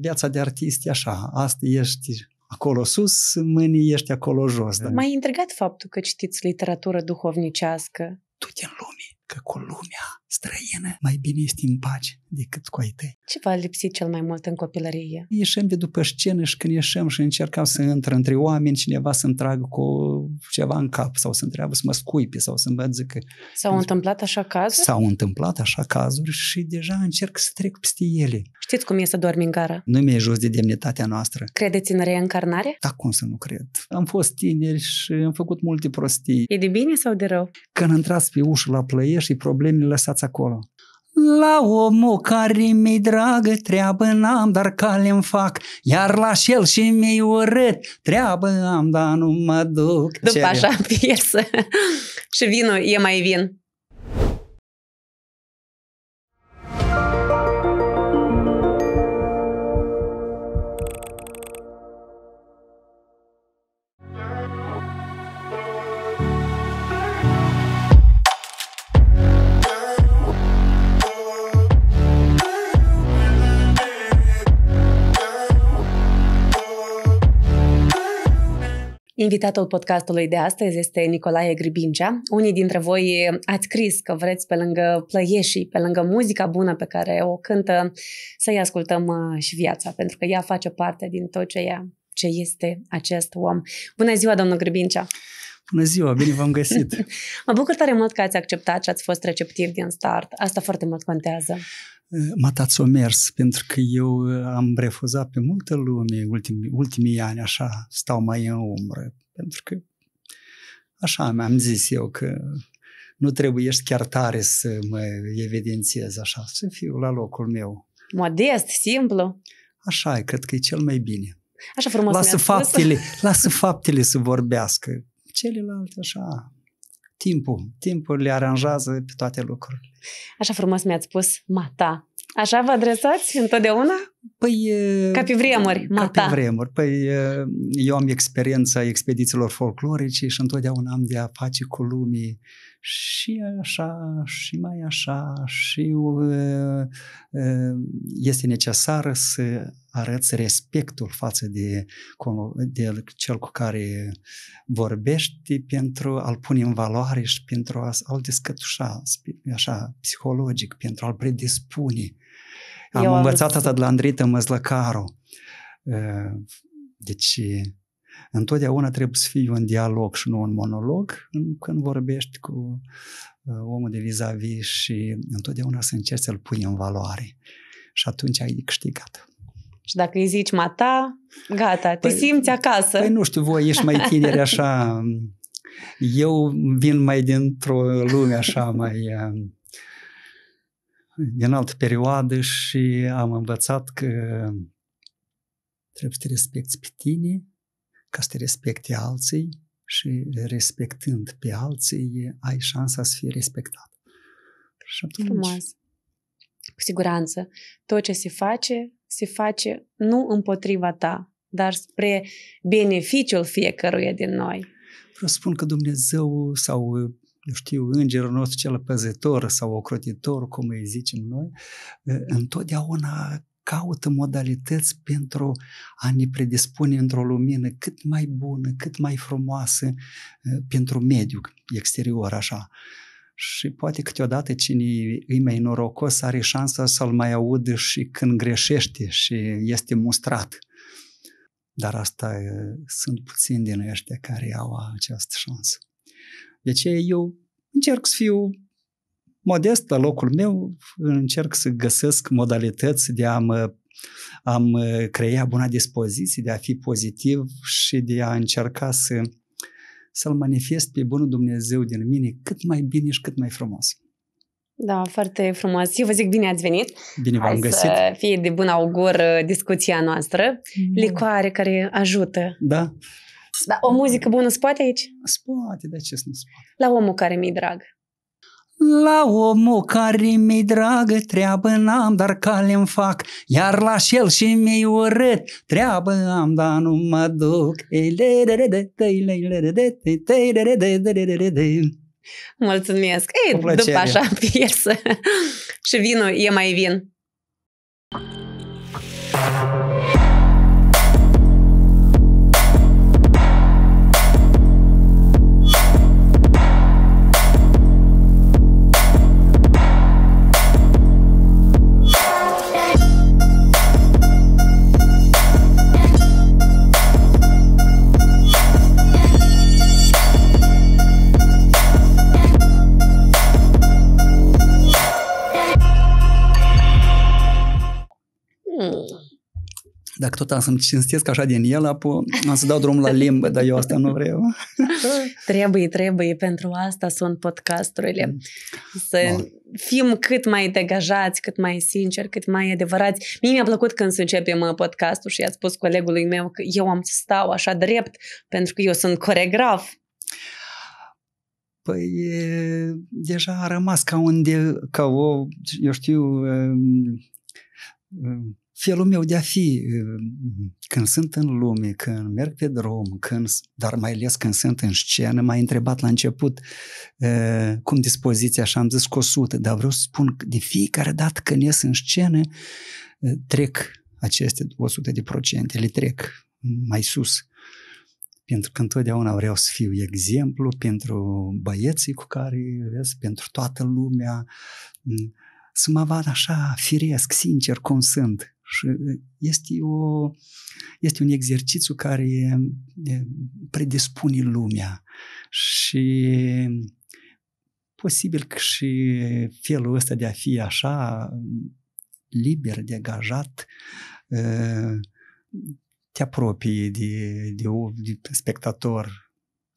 viața de artist e așa, asta ești acolo sus, mâinii ești acolo jos. Da? da? M-a intrigat faptul că citiți literatură duhovnicească. Tu din lume, că cu lumea străină, mai bine ești în pace decât cu ai tăi. Ce v-a lipsit cel mai mult în copilărie? Ieșem de după scenă și când ieșem și încercam să intră între oameni, cineva să-mi tragă cu ceva în cap sau să întreabă să mă scuipe sau să-mi văd că. S-au în întâmplat așa cazuri? S-au întâmplat așa cazuri și deja încerc să trec peste ele. Știți cum e să dormi în gara? Nu mi-e jos de demnitatea noastră. Credeți în reîncarnare? Da, cum să nu cred. Am fost tineri și am făcut multe prostii. E de bine sau de rău? Când intrați pe ușă la și problemele lăsați viața acolo? La omul care mi-i dragă, treabă n-am, dar cale îmi fac. Iar la șel și mi-i urât, treabă am, dar nu mă duc. După Cere. așa piesă. și vinul e mai vin. Invitatul podcastului de astăzi este Nicolae Gribincea. Unii dintre voi ați scris că vreți pe lângă plăieșii, pe lângă muzica bună pe care o cântă, să-i ascultăm uh, și viața, pentru că ea face parte din tot ce ea, ce este acest om. Bună ziua, domnul Gribincea! Bună ziua, bine v-am găsit! mă bucur tare mult că ați acceptat și ați fost receptiv din start. Asta foarte mult contează matați-o mers, pentru că eu uh, am refuzat pe multă lume ultimii, ultimii ani, așa, stau mai în umbră, pentru că așa mi-am zis eu că nu trebuie chiar tare să mă evidențiez așa, să fiu la locul meu. Modest, simplu. Așa e, cred că e cel mai bine. Așa frumos lasă faptele, lasă faptele să vorbească. Celelalte așa, timpul. Timpul le aranjează pe toate lucrurile. Așa frumos mi-ați spus mata. Așa vă adresați întotdeauna? Păi... Ca pe vremuri, mata. Ca pe vremuri. Păi eu am experiența expedițiilor folclorice și întotdeauna am de a face cu lumii și așa, și mai așa, și uh, uh, este necesară să arăți respectul față de, de cel cu care vorbești pentru a-l pune în valoare și pentru a, a-l descătușa așa, psihologic, pentru a-l predispune. Am Eu învățat asta de la Andrita Măzlăcaru. Ă, deci, întotdeauna trebuie să fie un dialog și nu un monolog când vorbești cu ă, omul de vis-a-vis și întotdeauna să încerci să-l pui în valoare. Și atunci ai câștigat. Și dacă îi zici mata, gata, te păi, simți păi acasă. Păi nu știu, voi ești mai tineri așa. Eu vin mai dintr-o lume așa mai din altă perioadă și am învățat că trebuie să te respecti pe tine ca să te respecte alții și respectând pe alții ai șansa să fii respectat. Și atunci... Frumos. Cu siguranță. Tot ce se face se face nu împotriva ta, dar spre beneficiul fiecăruia din noi. Vreau să spun că Dumnezeu sau eu știu, îngerul nostru cel păzitor sau ocrotitor, cum îi zicem noi, întotdeauna caută modalități pentru a ne predispune într-o lumină cât mai bună, cât mai frumoasă pentru mediul exterior, așa și poate câteodată cine îi mai norocos are șansa să-l mai audă și când greșește și este mustrat. Dar asta sunt puțini din ăștia care au această șansă. De deci ce eu încerc să fiu modest la locul meu, încerc să găsesc modalități de a mă am crea buna dispoziție, de a fi pozitiv și de a încerca să să-L manifest pe Bunul Dumnezeu din mine cât mai bine și cât mai frumos. Da, foarte frumos. Eu vă zic bine ați venit. Bine v-am Hai găsit. Să fie de bun augur uh, discuția noastră. Mm. Licoare care ajută. Da. Da, o muzică bună se poate aici? Spate, de ce să nu spate? La omul care mi-i drag. La omul care mi dragă, treabă n-am, dar cale îmi fac, iar la șel și mi-i urât, treabă am, dar nu mă duc. Mulțumesc! Ei, după așa piesă. și vinul e mai vin. Thank you. Dacă tot am să-mi cinstesc așa din el, apoi am să dau drumul la limbă, dar eu asta nu vreau. trebuie, trebuie, pentru asta sunt podcasturile. Mm. Să Bun. fim cât mai degajați, cât mai sinceri, cât mai adevărați. Mie mi-a plăcut când să începem podcastul și i-a spus colegului meu că eu am să stau așa drept, pentru că eu sunt coregraf. Păi e, deja a rămas ca unde, ca o, eu știu, um, um, felul meu de a fi. Ehm, când sunt în lume, când merg pe drum, când, dar mai ales când sunt în scenă, m-ai întrebat la început ehm, cum dispoziția și am zis cu 100, dar vreau să spun că de fiecare dată când ies în scenă, ehm, trec aceste 100 de procente, le trec mai sus. Pentru că întotdeauna vreau să fiu exemplu pentru băieții cu care vezi, pentru toată lumea, mm, să mă vad așa firesc, sincer, cum sunt. Și este, o, este un exercițiu care predispune lumea și posibil că și felul ăsta de a fi așa liber, degajat, te apropii de, de, de spectator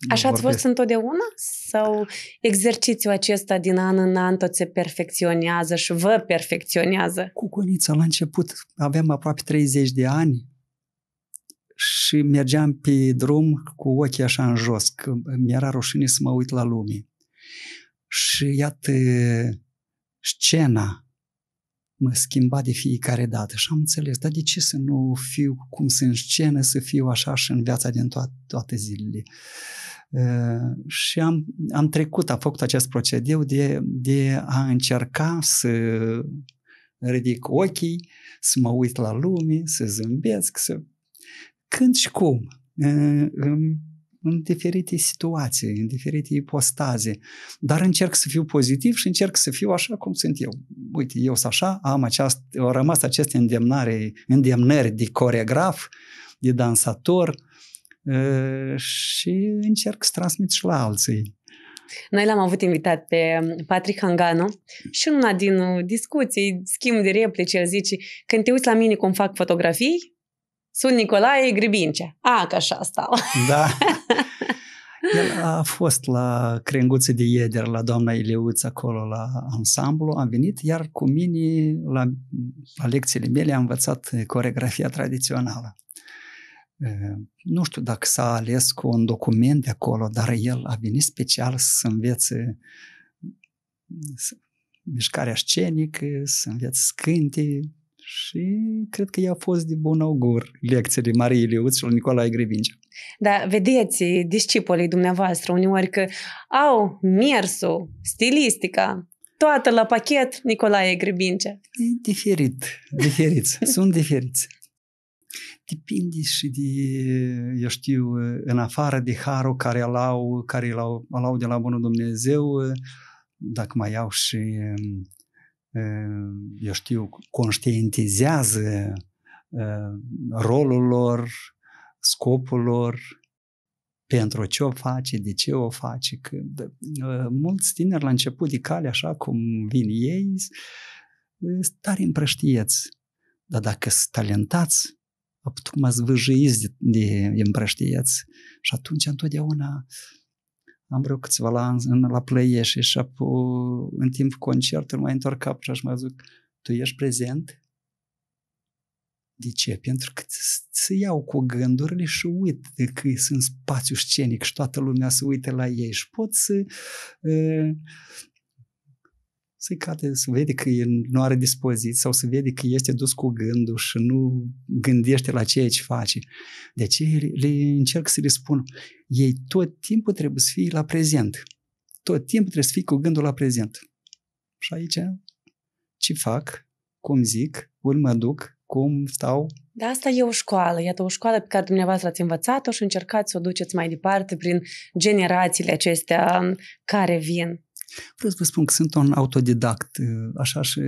Așa ați fost întotdeauna? Sau exercițiul acesta din an în an tot se perfecționează și vă perfecționează? Cu Cucunița, la început aveam aproape 30 de ani și mergeam pe drum cu ochii așa în jos, că mi-era rușine să mă uit la lume. Și iată, scena mă schimba de fiecare dată și am înțeles, dar de ce să nu fiu cum sunt în scenă, să fiu așa și în viața din toate, toate zilele? Uh, Eh, și am, am trecut, am făcut acest procedeu de, de a încerca să ridic ochii, să mă uit la lume, să zâmbesc, să... când și cum, eh, în, în diferite situații, în diferite ipostaze, dar încerc să fiu pozitiv și încerc să fiu așa cum sunt eu. Uite, eu sunt așa, am aceast, au rămas aceste îndemnare, îndemnări de coregraf, de dansator, uh, Ă, și încerc să transmit și la alții. Noi l-am avut invitat pe Patrick Hangano și în una din discuții, schimb de replici, el zice, când te uiți la mine cum fac fotografii, sunt Nicolae Gribincea. A, că așa stau. Da. El a fost la Crenguțe de Ieder, la doamna Ileuț, acolo la ansamblu, am venit, iar cu mine la, la lecțiile mele am învățat coregrafia tradițională nu știu dacă s-a ales cu un document de acolo, dar el a venit special să învețe mișcarea scenică, să învețe scânte și cred că i-a fost de bun augur lecțiile Marii Iliuț și Nicolae Grevincea. Da, vedeți, discipolii dumneavoastră, uneori că au mersul, stilistica, toată la pachet Nicolae Grebince. E diferit, diferiți, sunt diferiți. Depinde și de, eu știu, în afară de harul care îl au, care îl au, îl au de la Bunul Dumnezeu, dacă mai au și, eh, eu știu, conștientizează eh, rolul lor, scopul lor, pentru ce o face, de ce o face, că eh, mulți tineri la început de cale, așa cum vin ei, sunt tare împrăștieți. Dar dacă sunt talentați, tocmai zvâjâiți de, de, de împrăștieți. Și atunci întotdeauna am vreo câțiva la, la plăieșe și apu, în timpul concertului mai întorc cap și aș mai zic, tu ești prezent? De ce? Pentru că se iau cu gândurile și uit că sunt spațiu scenic și toată lumea se uită la ei și pot să uh, să-i cate, să vede că el nu are dispoziție sau să vede că este dus cu gândul și nu gândește la ceea ce face. De ce le, le încerc să le spun, ei tot timpul trebuie să fie la prezent. Tot timpul trebuie să fie cu gândul la prezent. Și aici, ce fac, cum zic, Cum mă duc, cum stau. Da, asta e o școală, iată o școală pe care dumneavoastră ați învățat-o și încercați să o duceți mai departe prin generațiile acestea care vin. Vreau să vă spun că sunt un autodidact, ă, așa și...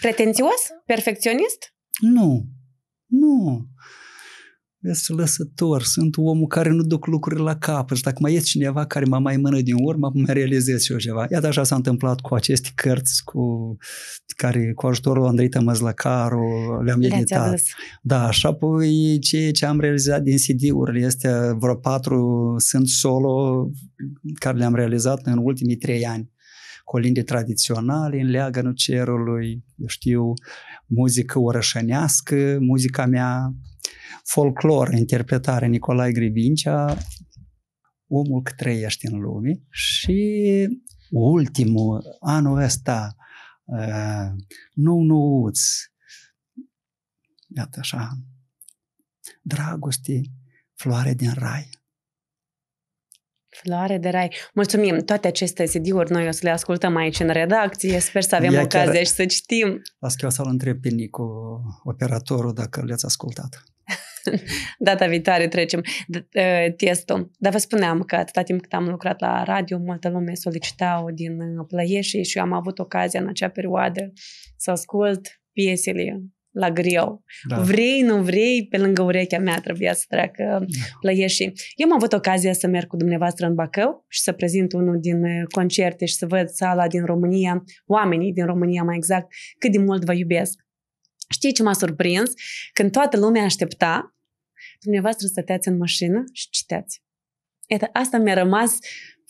Pretențios? Perfecționist? Nu, nu. Este lăsător, sunt omul care nu duc lucrurile la capăt și dacă mai este cineva care mă mai mână din urmă, mă realizez și eu ceva. Iată așa s-a întâmplat cu aceste cărți cu, care cu ajutorul Andrei Tămăzlăcaru le-am le editat. Da, și apoi ceea ce am realizat din CD-urile este vreo patru sunt solo care le-am realizat în ultimii trei ani colinde tradiționale în leagănul cerului, eu știu, muzică orășănească, muzica mea, folclor, interpretare Nicolae Grivincea, omul că trăiește în lume și ultimul, anul ăsta, nou uh, nouț, iată așa, dragoste, floare din rai. Floare de rai. Mulțumim! Toate aceste CD-uri noi o să le ascultăm aici în redacție. Sper să avem ocazia și să citim. Las o să-l întreb pe Nicu, operatorul, dacă le-ați ascultat. Data viitoare trecem ă, testul. Dar vă spuneam că atâta timp cât am lucrat la radio, multă lume solicitau din plăieșii și eu am avut ocazia în acea perioadă să ascult piesele la greu. Da. Vrei, nu vrei, pe lângă urechea mea trebuia să treacă plăieșii. Da. Eu am avut ocazia să merg cu dumneavoastră în Bacău și să prezint unul din uh, concerte și să văd sala din România, oamenii din România mai exact, cât de mult vă iubesc. Știi ce m-a surprins? Când toată lumea aștepta, dumneavoastră stăteați în mașină și citeați. Asta mi-a rămas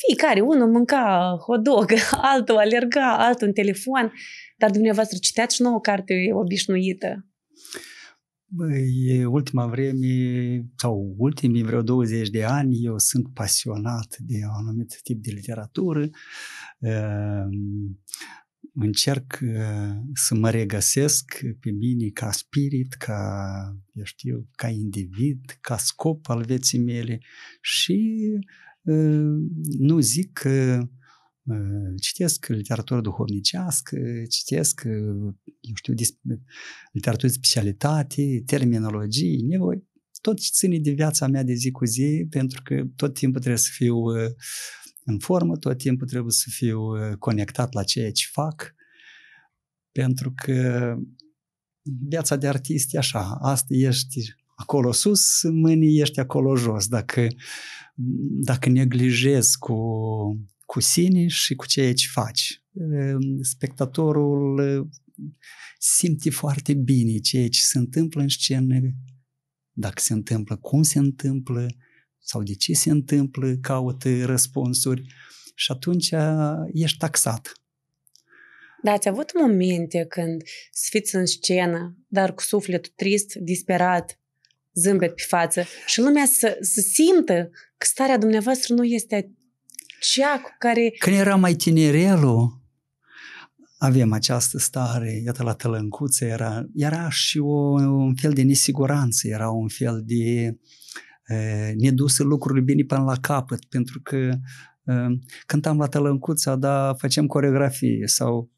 fiecare, unul mânca hot dog, altul alerga, altul în telefon, dar dumneavoastră citeați și nouă carte obișnuită. Băi, ultima vreme, sau ultimii vreo 20 de ani, eu sunt pasionat de un anumit tip de literatură. Ehm, încerc uh, să mă regăsesc pe mine ca spirit, ca, eu știu, ca individ, ca scop al vieții mele și uh, nu zic că uh, citesc literatură duhovnicească, citesc, eu știu, literatură de specialitate, terminologie, nevoi, tot ce ține de viața mea de zi cu zi, pentru că tot timpul trebuie să fiu în formă, tot timpul trebuie să fiu uh, conectat la ceea ce fac, pentru că viața de artist e așa, asta ești acolo sus, mâine ești acolo jos. Dacă, dacă neglijezi cu, cu sine și cu ceea ce faci, uh, spectatorul uh, simte foarte bine ceea ce se întâmplă în scenă, dacă se întâmplă, cum se întâmplă, sau de ce se întâmplă, caută răspunsuri și atunci ești taxat. Da, ați avut momente când fiți în scenă, dar cu sufletul trist, disperat, zâmbet pe față și lumea să, să simtă că starea dumneavoastră nu este cea cu care... Când era mai tinerelul, avem această stare, iată la tălâncuță era, era și o, un fel de nesiguranță, era un fel de ne duse lucrurile bine până la capăt, pentru că cântam la tălâncuța, dar facem coreografie sau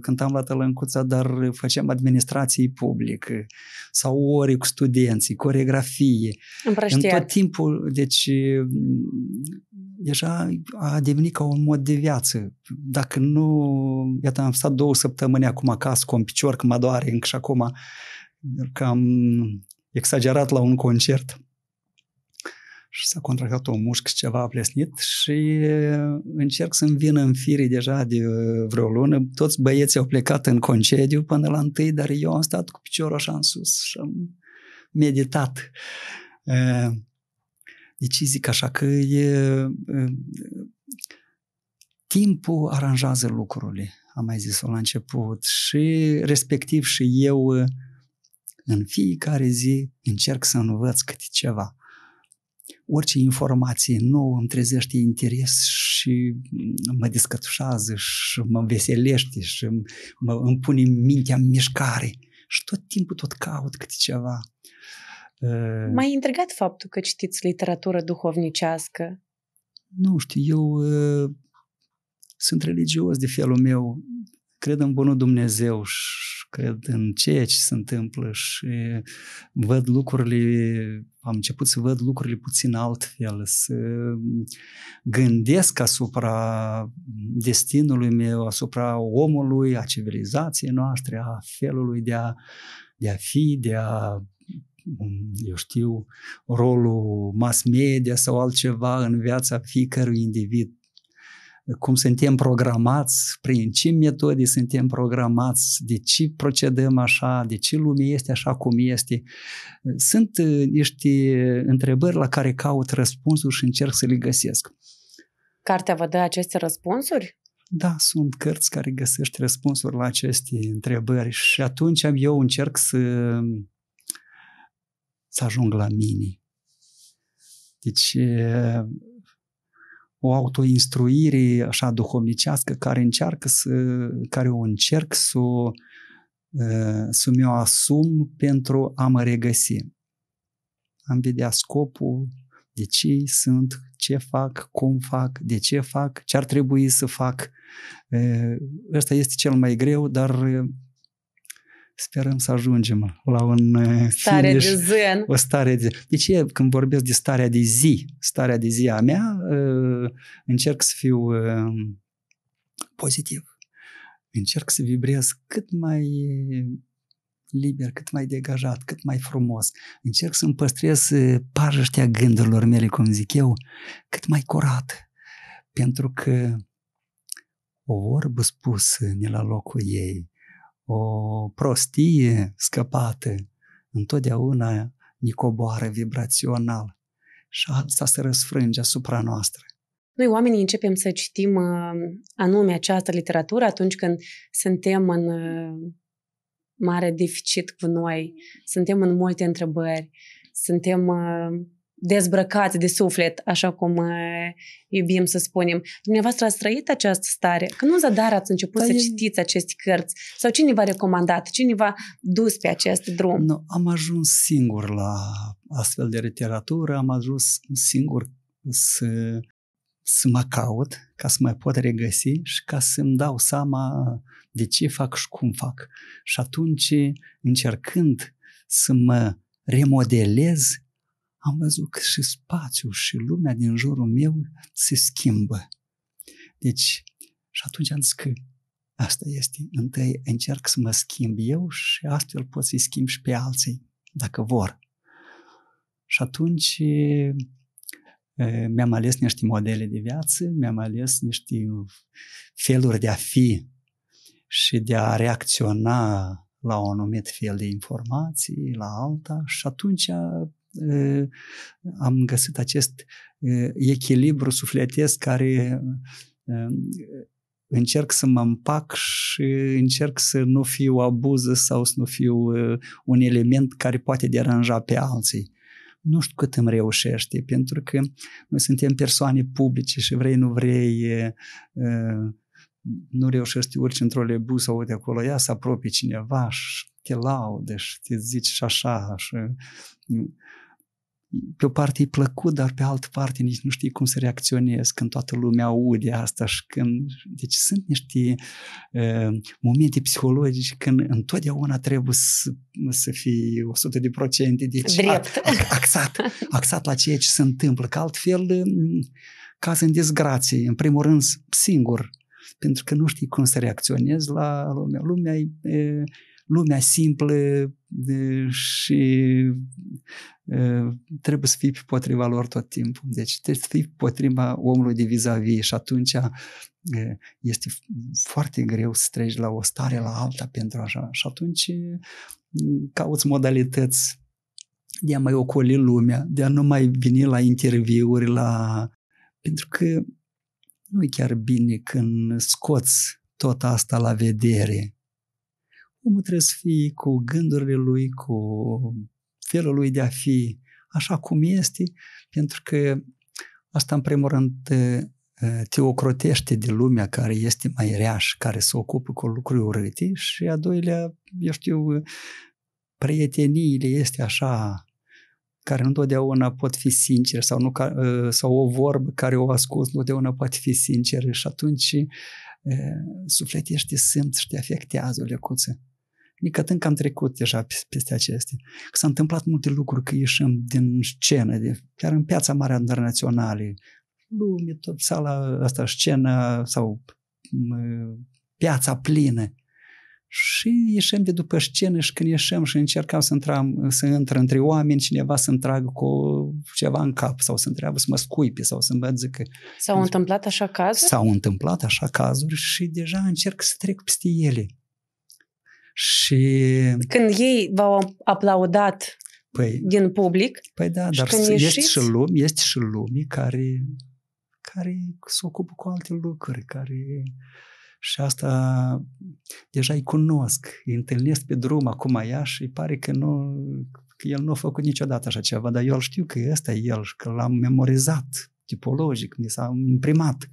cântam la tălâncuța, dar facem administrație publică sau ore cu studenții, coreografie. Împrăștiat. În tot timpul, deci deja a devenit ca un mod de viață. Dacă nu, iată, am stat două săptămâni acum acasă cu un picior, că mă doare încă și acum, că am exagerat la un concert și s-a contractat un mușchi ceva aplesnit și uh, încerc să-mi vină în firii deja de uh, vreo lună. Toți băieții au plecat în concediu până la întâi, dar eu am stat cu piciorul așa în sus și am meditat. Uh, deci zic așa că e, timpul aranjează lucrurile, am mai zis-o la început, și respectiv și eu în fiecare zi încerc să învăț câte ceva orice informație nouă îmi trezește interes și mă descătușează și mă veselește și mă, îmi pune mintea în mișcare. Și tot timpul tot caut câte ceva. Ă, M-a intrigat faptul că citiți literatură duhovnicească. Nu știu, eu uh, sunt religios de felul meu, cred în Bunul Dumnezeu și cred în ceea ce se întâmplă și văd lucrurile, am început să văd lucrurile puțin altfel, să gândesc asupra destinului meu, asupra omului, a civilizației noastre, a felului de a, de a fi, de a eu știu, rolul mass media sau altceva în viața fiecărui individ cum suntem programați, prin ce metode suntem programați, de ce procedăm așa, de ce lumea este așa cum este. Sunt uh, niște întrebări la care caut răspunsuri și încerc să le găsesc. Cartea vă dă aceste răspunsuri? Da, sunt cărți care găsești răspunsuri la aceste întrebări și atunci eu încerc să, să ajung la mine. Deci o autoinstruire așa duhovnicească care încearcă să, care o încerc să, să mi-o asum pentru a mă regăsi. Am vedea scopul, de ce sunt, ce fac, cum fac, de ce fac, ce ar trebui să fac. Ăsta este cel mai greu, dar sperăm să ajungem la un uh, stare finish, de zen. o stare de Deci eu, când vorbesc de starea de zi, starea de zi a mea, uh, încerc să fiu um, pozitiv. Încerc să vibrez cât mai liber, cât mai degajat, cât mai frumos. Încerc să-mi păstrez uh, parjăștea gândurilor mele, cum zic eu, cât mai curat. Pentru că o vorbă spusă ne la locul ei o prostie scăpată întotdeauna ne coboară vibrațional și asta se răsfrânge asupra noastră. Noi oamenii începem să citim uh, anume această literatură atunci când suntem în uh, mare deficit cu noi, suntem în multe întrebări, suntem uh, dezbrăcați de suflet, așa cum uh, iubim să spunem. Dumneavoastră ați trăit această stare? Când în zadar ați început da, să e... citiți aceste cărți? Sau cine v-a recomandat? Cine v-a dus pe acest drum? Nu, am ajuns singur la astfel de literatură, am ajuns singur să, să mă caut, ca să mai pot regăsi și ca să-mi dau seama de ce fac și cum fac. Și atunci, încercând să mă remodelez, am văzut că și spațiul și lumea din jurul meu se schimbă. Deci, și atunci am zis că asta este. Întâi încerc să mă schimb eu și astfel pot să-i schimb și pe alții, dacă vor. Și atunci mi-am ales niște modele de viață, mi-am ales niște feluri de a fi și de a reacționa la un anumit fel de informații, la alta și atunci Eh, am găsit acest eh, echilibru sufletesc care eh, încerc să mă împac și încerc să nu fiu abuză sau să nu fiu un element care poate deranja pe alții. Nu știu cât îmi reușește, pentru că noi suntem persoane publice și vrei, nu vrei, nu reușești urci într-o lebu sau de acolo, ia să apropii cineva și te laude și te zici și așa și pe o parte e plăcut, dar pe altă parte nici nu știi cum să reacționezi când toată lumea aude asta și când... Deci sunt niște uh, momente psihologice când întotdeauna trebuie să, să fii 100 de procente, deci Drept. axat, axat la ceea ce se întâmplă, că altfel caz în dezgrație, în primul rând singur, pentru că nu știi cum să reacționezi la lumea. Lumea, e, lumea simplă de, și trebuie să fii potriva lor tot timpul. Deci trebuie să fii potriva omului de vis-a-vis și atunci e, este foarte greu să treci la o stare la alta pentru așa. Și atunci cauți modalități de a mai ocoli lumea, de a nu mai veni la interviuri, la... pentru că nu e chiar bine când scoți tot asta la vedere Omul trebuie să fie cu gândurile lui, cu felul lui de a fi așa cum este, pentru că asta în primul rând te ocrotește de lumea care este mai rea și care se ocupă cu lucruri urâte și a doilea, eu știu, prieteniile este așa care întotdeauna pot fi sincere sau, nu, sau o vorbă care o ascult întotdeauna poate fi sinceră și atunci sufletește, simt și te afectează o lecuță. Adică atât am trecut deja peste acestea. Că s-a întâmplat multe lucruri, că ieșim din scenă, de, chiar în piața mare internațională, lume, tot sala asta, scenă sau piața plină. Și ieșim de după scenă și când ieșim și încercam să, intram, să intră între oameni, cineva să-mi tragă cu ceva în cap sau să întreabă să mă scuipe sau să-mi văd că... S-au întâmplat așa cazuri? S-au întâmplat așa cazuri și deja încerc să trec peste ele. Și... Când ei v-au aplaudat păi, din public Păi da, dar când este, și lume, este și lume care, care se ocupă cu alte lucruri, care... Și asta deja îi cunosc, îi întâlnesc pe drum acum ea și pare că nu, că el nu a făcut niciodată așa ceva, dar eu îl știu că ăsta e el și că l-am memorizat tipologic, mi s-a imprimat. Uh,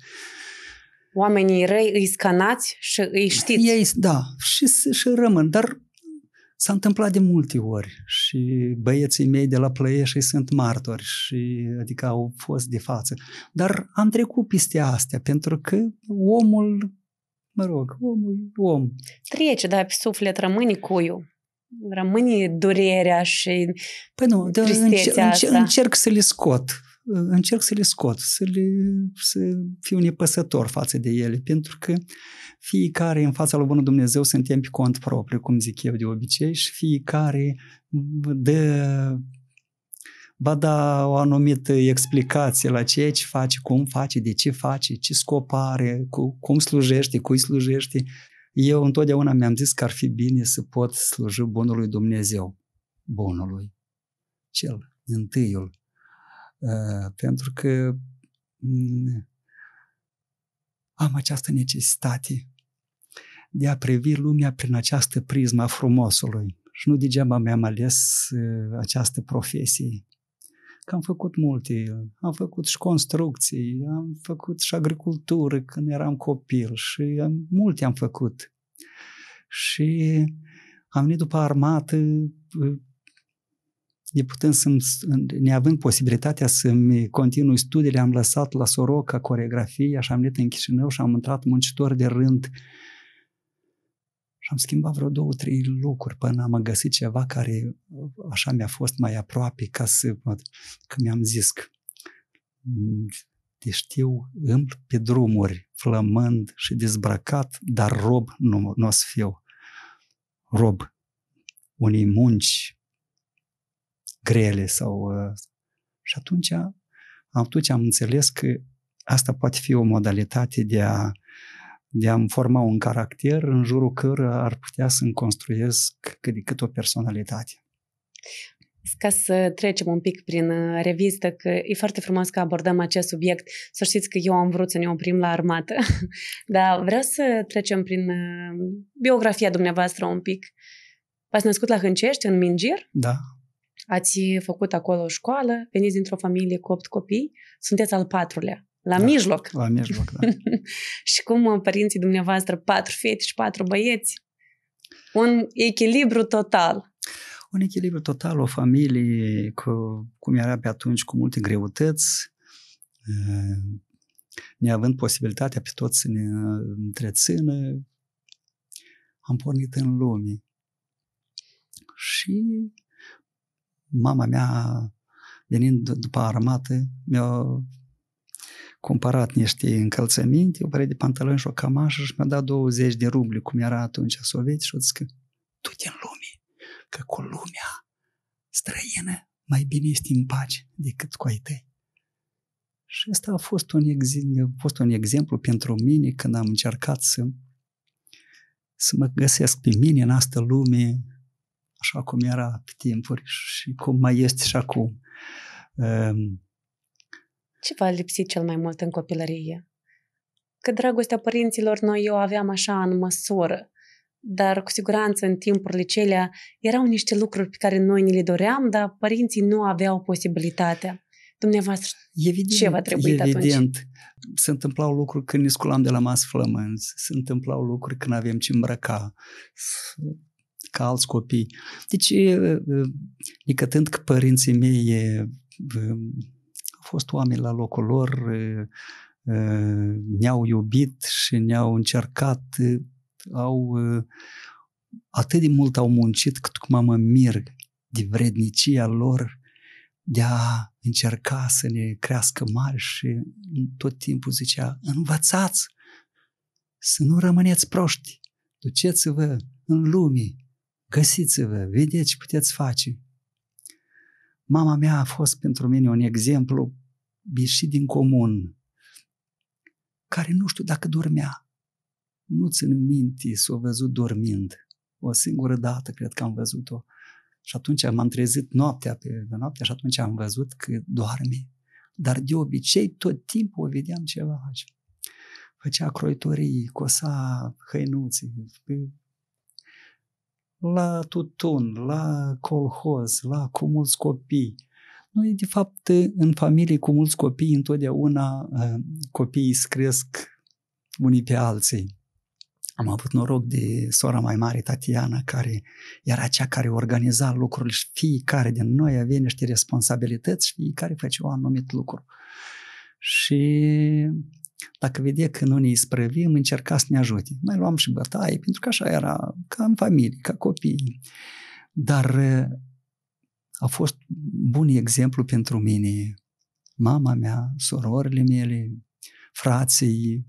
oamenii răi îi scanați și îi știți. Ei, da, și, și rămân, dar s-a întâmplat de multe ori și băieții mei de la Plăieșei sunt martori și adică au fost de față. Dar am trecut peste astea pentru că omul, mă rog, omul om. Trece, dar pe suflet rămâne cuiu. Rămâne durerea și Păi nu, dar încerc, asta. încerc să le scot încerc să le scot, să, le, să fiu nepăsător față de ele, pentru că fiecare în fața lui Bunul Dumnezeu suntem pe cont propriu, cum zic eu de obicei, și fiecare dă ba da o anumită explicație la ceea ce face, cum face, de ce face, ce scop are, cu, cum slujește, cui slujește. Eu întotdeauna mi-am zis că ar fi bine să pot sluji Bunului Dumnezeu, Bunului, cel, întâiul, Eh, pentru că mm, am această necesitate de a privi lumea prin această prisma frumosului. Și nu degeaba mi-am ales eh, această profesie. Că am făcut multe, am făcut și construcții, am făcut și agricultură când eram copil și am, multe am făcut. Și am venit după armată eh, de putând să neavând posibilitatea să-mi continui studiile, am lăsat la Soroca coreografie, așa am venit în Chișinău și am intrat muncitor de rând și am schimbat vreo două, trei lucruri până am găsit ceva care uh, așa mi-a fost mai aproape ca să, că mi-am zis că mm, te știu îmi pe drumuri, flămând și dezbrăcat, dar rob nu, nu o să fiu. Rob unei munci grele sau... Uh, și atunci, atunci am înțeles că asta poate fi o modalitate de a, de a-mi forma un caracter în jurul căruia ar putea să-mi construiesc cât de cât o personalitate. Ca să trecem un pic prin uh, revistă, că e foarte frumos că abordăm acest subiect. Să știți că eu am vrut să ne oprim la armată, dar vreau să trecem prin uh, biografia dumneavoastră un pic. V-ați născut la Hâncești, în Mingir? Da, Ați făcut acolo școală, veniți dintr-o familie cu opt copii, sunteți al patrulea. La da, mijloc. La mijloc, da. și cum uh, părinții dumneavoastră, patru fete și patru băieți, un echilibru total. Un echilibru total, o familie cu, cum era pe atunci, cu multe greutăți, uh, neavând posibilitatea pe toți să ne uh, întrețină, am pornit în lume. Și mama mea, venind după armată, mi-a cumpărat niște încălțăminte, o pare de pantaloni și o camașă și mi-a dat 20 de rubli, cum era atunci soviet și o zic că tu din lume, că cu lumea străină mai bine ești în pace decât cu ai tăi. Și ăsta a fost un, ex- a fost un exemplu pentru mine când am încercat să, să mă găsesc pe mine în asta lume așa cum era pe timpuri și cum mai este și acum. Ehm, ce v-a lipsit cel mai mult în copilărie? Că dragostea părinților noi eu aveam așa în măsură, dar cu siguranță în timpurile celea erau niște lucruri pe care noi ni le doream, dar părinții nu aveau posibilitatea. Dumneavoastră, evident, ce v-a trebuit evident. atunci? Evident. Se întâmplau lucruri când ne sculam de la masă flămânzi, se întâmplau lucruri când avem ce îmbrăca, ca alți copii. Deci, nicătând că părinții mei au fost oameni la locul lor, ne-au iubit și ne-au încercat, au atât de mult au muncit cât cum mă mir de vrednicia lor de a încerca să ne crească mari și tot timpul zicea, învățați să nu rămâneți proști, duceți-vă în lume, Găsiți-vă, vedeți ce puteți face. Mama mea a fost pentru mine un exemplu ieșit din comun, care nu știu dacă dormea. Nu țin minte să o văzut dormind. O singură dată cred că am văzut-o. Și atunci m-am trezit noaptea pe noaptea și atunci am văzut că doarme. Dar de obicei tot timpul o vedeam ceva așa făcea croitorii, cosa hăinuții, la tutun, la colhoz, la cu mulți copii. Noi, de fapt, în familie cu mulți copii, întotdeauna ă, copiii cresc unii pe alții. Am avut noroc de sora mai mare, Tatiana, care era cea care organiza lucrurile și fiecare din noi avea niște responsabilități și fiecare făcea un anumit lucru. Și dacă vede că nu ne isprăvim, încerca să ne ajute. Noi luam și bătaie, pentru că așa era, ca în familie, ca copii. Dar a fost bun exemplu pentru mine. Mama mea, surorile mele, frații,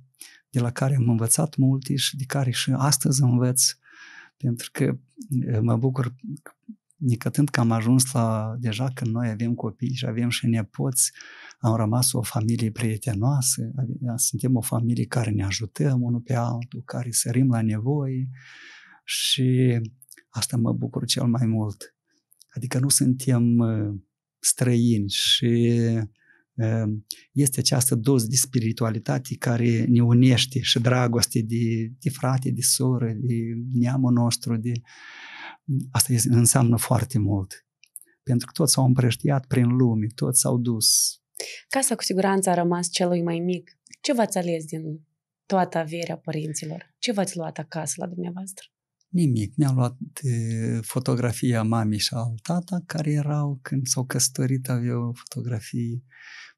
de la care am învățat multe și de care și astăzi învăț, pentru că mă bucur nicătând că am ajuns la deja când noi avem copii și avem și nepoți, am rămas o familie prietenoasă, da, suntem o familie care ne ajutăm unul pe altul, care sărim la nevoi și asta mă bucur cel mai mult. Adică nu suntem ă, străini și ă, este această doză de spiritualitate care ne unește și dragoste de, de frate, de soră, de neamul nostru, de, uh, asta înseamnă foarte mult. Pentru că toți s-au împrăștiat prin lume, toți s-au dus. Casa cu siguranță a rămas celui mai mic. Ce v-ați ales din toată averea părinților? Ce v-ați luat acasă la dumneavoastră? Nimic. mi am luat e, fotografia mamei și al tata, care erau când s-au căsătorit, aveau fotografii.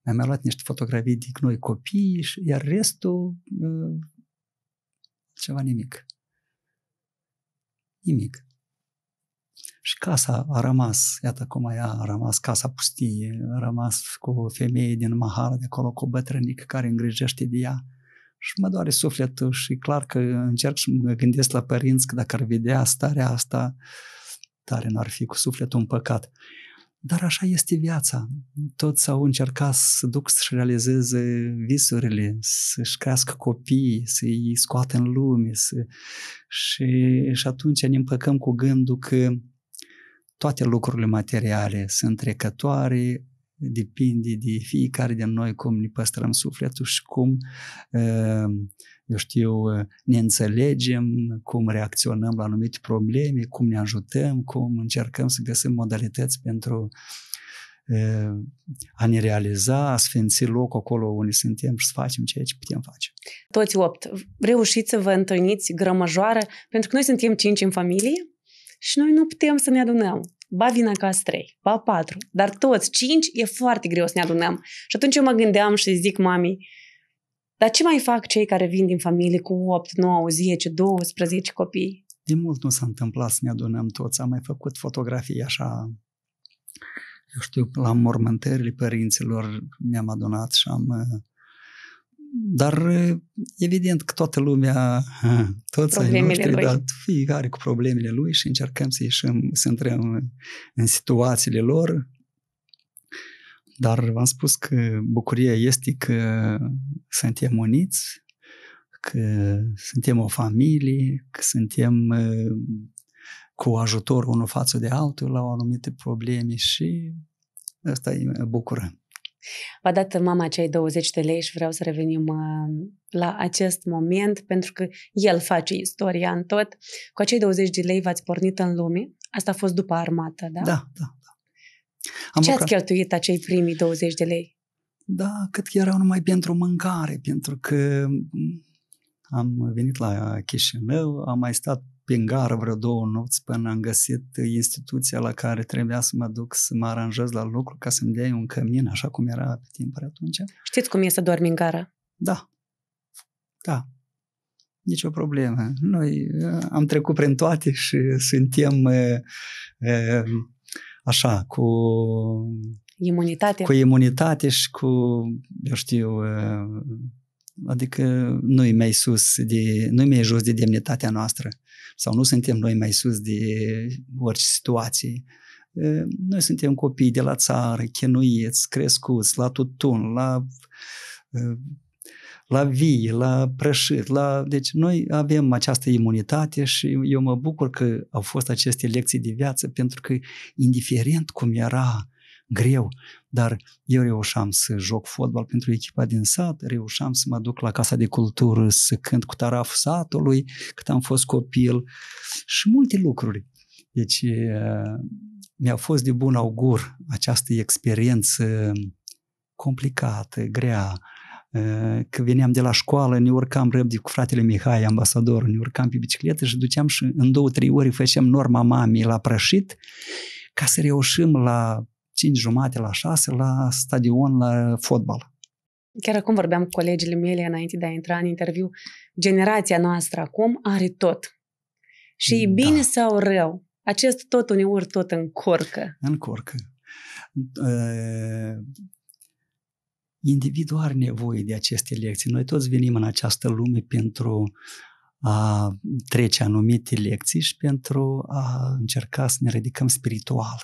Mi-am luat niște fotografii din noi copii, și, iar restul e, ceva nimic. Nimic. Și casa a rămas, iată cum aia a rămas, casa pustie, a rămas cu o femeie din Mahara de acolo, cu o bătrânică care îngrijește de ea. Și mă doare sufletul și clar că încerc și mă gândesc la părinți că dacă ar vedea starea asta, tare n-ar fi cu sufletul păcat. Dar așa este viața. Toți au încercat să duc să-și realizeze visurile, să-și crească copii, să-i scoată în lume. Să... Și, și atunci ne împăcăm cu gândul că toate lucrurile materiale sunt trecătoare, depinde de fiecare din noi cum ne păstrăm sufletul și cum, ehm, eu știu, ne înțelegem, cum reacționăm la anumite probleme, cum ne ajutăm, cum încercăm să găsim modalități pentru ehm, a ne realiza, a sfinți locul acolo unde suntem și să facem ceea ce putem face. Toți opt, reușiți să vă întâlniți grămăjoară, pentru că noi suntem cinci în familie, și noi nu putem să ne adunăm. Ba vin acasă trei, ba patru, dar toți cinci e foarte greu să ne adunăm. Și atunci eu mă gândeam și zic mami. dar ce mai fac cei care vin din familie cu 8, 9, 10, 12 copii? De mult nu s-a întâmplat să ne adunăm toți. Am mai făcut fotografii așa, eu știu, la mormântările părinților ne-am adunat și am uh, dar evident că toată lumea, toți ai noștri, lui. da, fiecare cu problemele lui și încercăm să ieșim, să intrăm în situațiile lor. Dar v-am spus că bucuria este că suntem uniți, că suntem o familie, că suntem cu ajutor unul față de altul la o anumite probleme și asta îi bucură. V-a dat mama cei 20 de lei și vreau să revenim uh, la acest moment, pentru că el face istoria în tot. Cu acei 20 de lei v-ați pornit în lume. Asta a fost după armată, da? Da, da. da. Am Ce ați cheltuit acei primii 20 de lei? Da, cât erau numai pentru mâncare, pentru că am venit la Chișinău, am mai stat prin gară vreo două nopți până am găsit instituția la care trebuia să mă duc să mă aranjez la lucru ca să-mi dea un cămin, așa cum era pe timpul atunci. Știți cum e să dormi în gara? Da. Da. Nici o problemă. Noi am trecut prin toate și suntem e, e, așa, cu imunitate. Cu imunitate și cu, eu știu, e, adică nu i mai sus de, nu i mai jos de demnitatea noastră sau nu suntem noi mai sus de orice situație. Noi suntem copii de la țară, chenuieți, crescuți, la tutun, la la vie, la prășit, la... Deci noi avem această imunitate și eu mă bucur că au fost aceste lecții de viață pentru că indiferent cum era greu, dar eu reușeam să joc fotbal pentru echipa din sat, reușeam să mă duc la Casa de Cultură să cânt cu taraful satului cât am fost copil și multe lucruri. Deci mi-a fost de bun augur această experiență complicată, grea, că veneam de la școală, ne urcam răbdi cu fratele Mihai, ambasador, ne urcam pe bicicletă și duceam și în două, trei ori făceam norma mamei la prășit ca să reușim la 5 jumate la 6 la stadion, la fotbal. Chiar acum vorbeam cu colegile mele înainte de a intra în interviu. Generația noastră acum are tot. Și e da. bine da. sau rău. Acest tot uneori tot încurcă. Încurcă. Uh, ă, individul are nevoie de aceste lecții. Noi toți venim în această lume pentru a trece anumite lecții și pentru a încerca să ne ridicăm spiritual.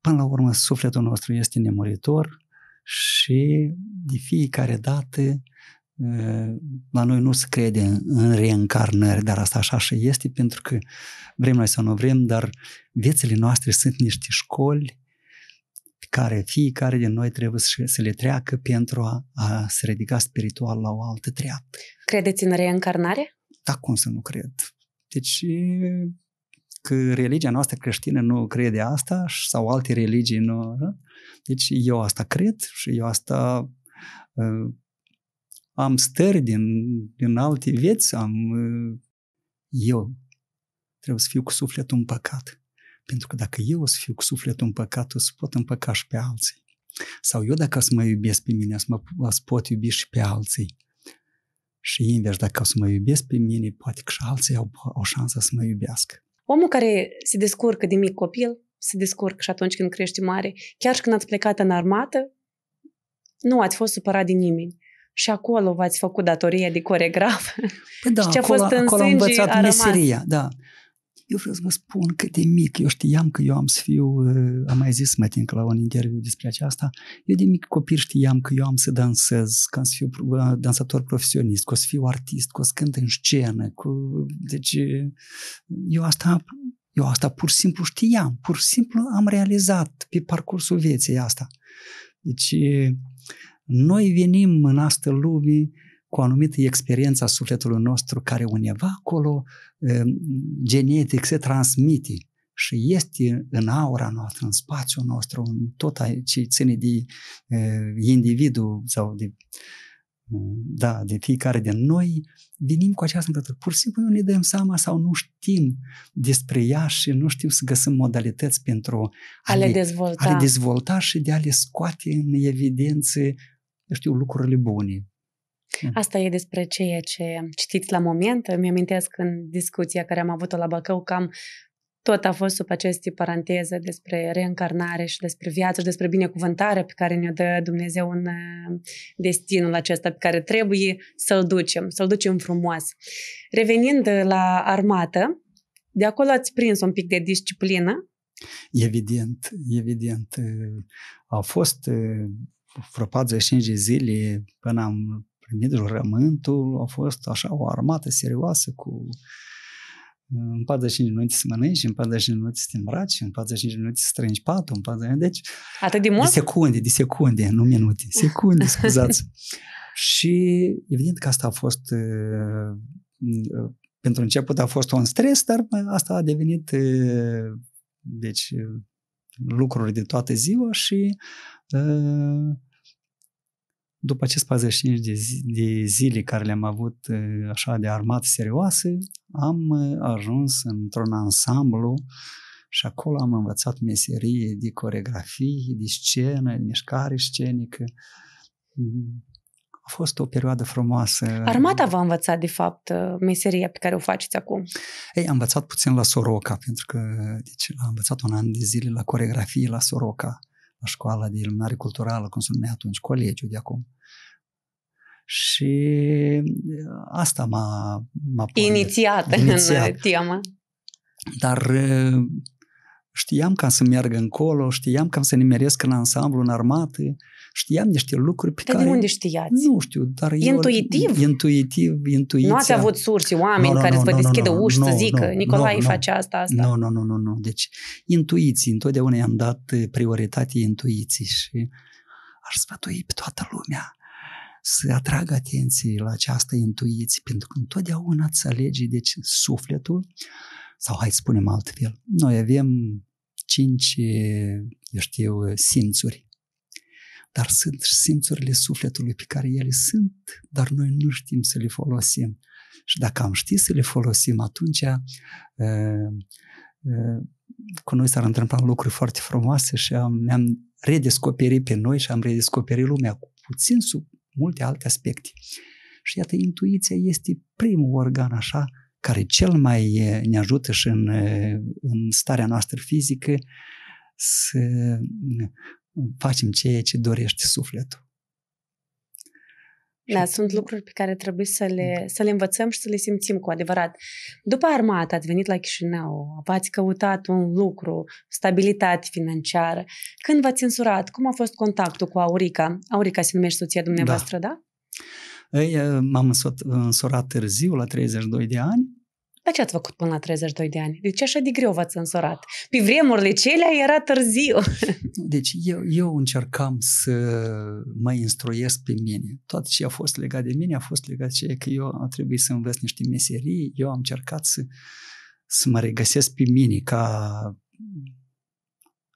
Până la urmă, sufletul nostru este nemuritor și de fiecare dată eh, la noi nu se crede în reîncarnări, dar asta așa și este, pentru că vrem noi sau nu vrem, dar viețile noastre sunt niște școli care fiecare din noi trebuie să le treacă pentru a, a se ridica spiritual la o altă treaptă. Credeți în reîncarnare? Da, cum să nu cred. Deci că religia noastră creștină nu crede asta sau alte religii nu. Deci eu asta cred și eu asta uh, am stări din, din alte vieți, am uh, eu trebuie să fiu cu sufletul împăcat. Pentru că dacă eu o să fiu cu sufletul împăcat, o să pot împăca și pe alții. Sau eu dacă o să mă iubesc pe mine, o să, mă, o să pot iubi și pe alții. Și invers, dacă o să mă iubesc pe mine, poate că și alții au o șansă să mă iubească. Omul care se descurcă de mic copil, se descurcă și atunci când crește mare. Chiar și când ați plecat în armată, nu ați fost supărat din nimeni. Și acolo v-ați făcut datoria de coregraf. Păi da, și ce acolo, a fost în acolo am învățat meseria, da. Eu vreau să vă spun că de mic, eu știam că eu am să fiu, eh, am mai zis, mai timp la un interviu despre aceasta, eu de mic copil știam că eu am să dansez, că am să fiu eh, dansator profesionist, că o să fiu artist, că o să cânt în scenă, cu... deci eh, eu asta eu asta pur și simplu știam, pur și simplu am realizat pe parcursul vieții asta. Deci, noi venim în astă lume cu o anumită experiență a sufletului nostru care undeva acolo ehm, genetic se transmite și este în aura noastră, în spațiul nostru, în tot ce ține de ehm, individul sau de, mm, da, de fiecare din noi, venim cu această încredere. Pur și simplu nu ne dăm seama sau nu știm despre ea și nu știm să găsim modalități pentru a, a, le, dezvolta. a le dezvolta și de a le scoate în evidență, eu știu, lucrurile bune, Mm. Asta e despre ceea ce citiți la moment. Îmi amintesc în discuția care am avut-o la Bacău cam tot a fost sub aceste paranteze despre reîncarnare și despre viață și despre binecuvântare pe care ne-o dă Dumnezeu în uh, destinul acesta pe care trebuie să-l ducem, să-l ducem frumos. Revenind la armată, de acolo ați prins un pic de disciplină. Evident, evident. Au fost uh, vreo 45 de zile până am prin hidrorământul, a fost așa o armată serioasă cu uh, în 45 minute să mănânci, în 45 minute să te îmbraci, în 45 minute să strângi patul, în 45 deci... Atât de mult? De secunde, de secunde, nu minute, secunde, scuzați. și evident că asta a fost uh, uh, pentru început a fost un stres, dar asta a devenit deci lucruri de toată ziua și uh, după acest 45 de, zi, de zile care le-am avut uh, așa de armat serioase, am uh, ajuns într-un ansamblu și acolo am învățat meserie de coregrafie, de scenă, de mișcare scenică. A fost o perioadă frumoasă. Armata v-a învățat, de fapt, uh, meseria pe care o faceți acum? Ei, am învățat puțin la Soroca, pentru că deci, am învățat un an de zile la coregrafie la Soroca școala de iluminare culturală, cum se numea atunci, colegiul de acum. Și uh, asta m-a... m-a Inițiat, Inițiat. în teamă. Dar uh, știam că să meargă încolo, știam că să nimeresc în ansamblu, în armată, știam niște lucruri pe Dar care... de unde știați? Nu știu, dar eu... Intuitiv? Intuitiv, intuiția... Nu ați avut surse, oameni no, care no, să vă deschidă no, uși, no, să zică, no, Nicolae no, face asta, asta. Nu, nu, nu, nu, nu. Deci, intuiții, întotdeauna i-am dat prioritate intuiții și aș sfătui pe toată lumea să atragă atenție la această intuiție, pentru că întotdeauna îți alege, deci, sufletul, sau hai să spunem altfel, noi avem cinci, eu știu, simțuri dar sunt și simțurile sufletului pe care ele sunt, dar noi nu știm să le folosim. Și dacă am ști să le folosim, atunci uh, uh, cu noi s-ar întâmpla lucruri foarte frumoase și am, ne-am redescoperit pe noi și am redescoperit lumea cu puțin sub multe alte aspecte. Și iată, intuiția este primul organ așa care cel mai uh, ne ajută și în, uh, în starea noastră fizică să facem ceea ce dorește sufletul. Da, sunt lucruri pe care trebuie să le, să le învățăm și să le simțim cu adevărat. După armată ați venit la Chișinău, ați căutat un lucru, stabilitate financiară. Când v-ați însurat? Cum a fost contactul cu Aurica? Aurica se numește soția dumneavoastră, da? da? Ei, m-am însurat târziu, la 32 de ani, dar ce ați făcut până la 32 de ani? De deci ce așa de greu v-ați însorat? Pe vremurile celea era târziu. Deci eu, eu încercam să mă instruiesc pe mine. Tot ce a fost legat de mine a fost legat de că eu a trebuit să învăț niște meserii. Eu am încercat să, să mă regăsesc pe mine ca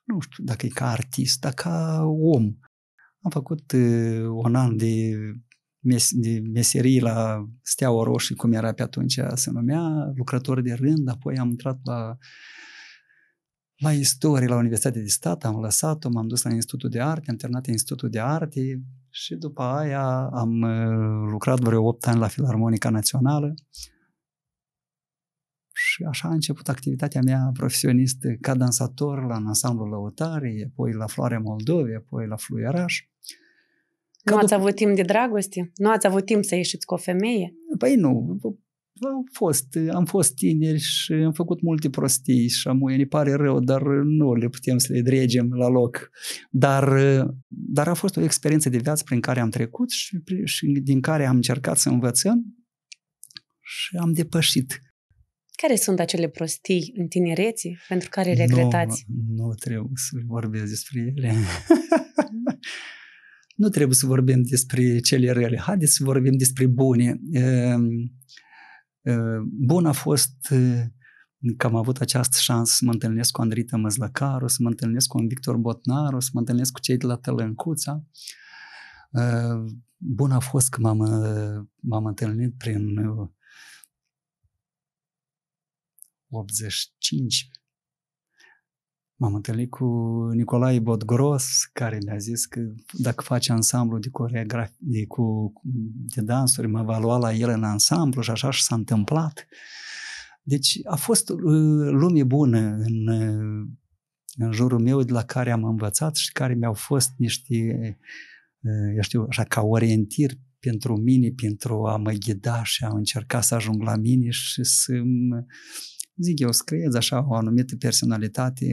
nu știu dacă e ca artist, dar ca om. Am făcut uh, un an de mes- de meserii la Steaua Roșie, cum era pe atunci se numea, lucrător de rând, apoi am intrat la la istorie la Universitatea de Stat, am lăsat-o, m-am dus la Institutul de Arte, am terminat Institutul de Arte și după aia am uh, lucrat vreo 8 ani la Filarmonica Națională și așa a început activitatea mea profesionistă ca dansator la ansamblu ansamblul Lăutare, apoi la Floarea Moldovei, apoi la Fluieraș. Că nu ați avut timp de dragoste? Nu ați avut timp să ieșiți cu o femeie? Păi nu, am fost, am fost tineri și am făcut multe prostii și am ne pare rău, dar nu le putem să le dregem la loc. Dar, dar a fost o experiență de viață prin care am trecut și, și din care am încercat să învățăm și am depășit. Care sunt acele prostii în tinereții pentru care regretați? Nu, nu trebuie să vorbesc despre ele. nu trebuie să vorbim despre cele rele, haideți să vorbim despre bune. Ehm, ehm, bun a fost eh, că am avut această șansă să mă întâlnesc cu Andrita Măzlăcaru, să mă întâlnesc cu Victor Botnaru, să mă întâlnesc cu cei de la Tălâncuța. Ehm, bun a fost că m-am, eh, m-am întâlnit prin 85 eh, M-am întâlnit cu Nicolae Bodgros, care mi-a zis că dacă face ansamblu de coreografie, cu, de dansuri, mă va lua la el în ansamblu și așa și s-a întâmplat. Deci a fost uh, lume bună în, uh, în jurul meu de la care am învățat și care mi-au fost niște, uh, eu știu, așa, ca orientiri pentru mine, pentru a mă ghida și a încerca să ajung la mine și să zic eu, scrieți așa o anumită personalitate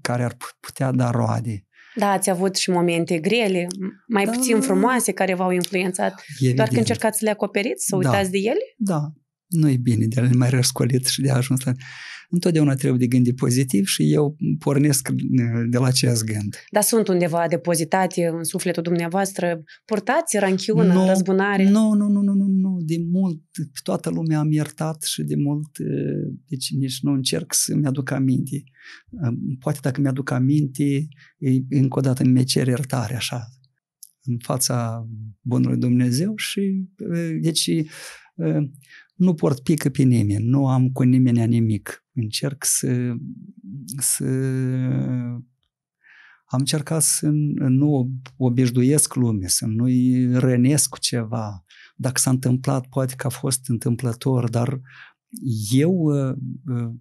care ar putea da roade. Da, ați avut și momente grele, mai da. puțin da, da. frumoase, care v-au influențat. Evident. Doar că încercați să le acoperiți, să da. uitați de ele? Da, nu e bine de a le mai răscolit și de a ajuns la întotdeauna trebuie de gândit pozitiv și eu pornesc de la acest gând. Dar sunt undeva depozitate în sufletul dumneavoastră? Portați ranchiună, no, răzbunare? Nu, nu, nu, nu, nu, nu, de mult toată lumea am iertat și de mult, deci nici nu încerc să-mi aduc aminte. Poate dacă mi-aduc aminte, încă o dată mi cer iertare, așa, în fața Bunului Dumnezeu și, deci, nu port pică pe nimeni, nu am cu nimeni nimic. Încerc să, să am încercat să nu obișduiesc lumea, să nu-i rănesc cu ceva. Dacă s-a întâmplat, poate că a fost întâmplător, dar eu ă, ă,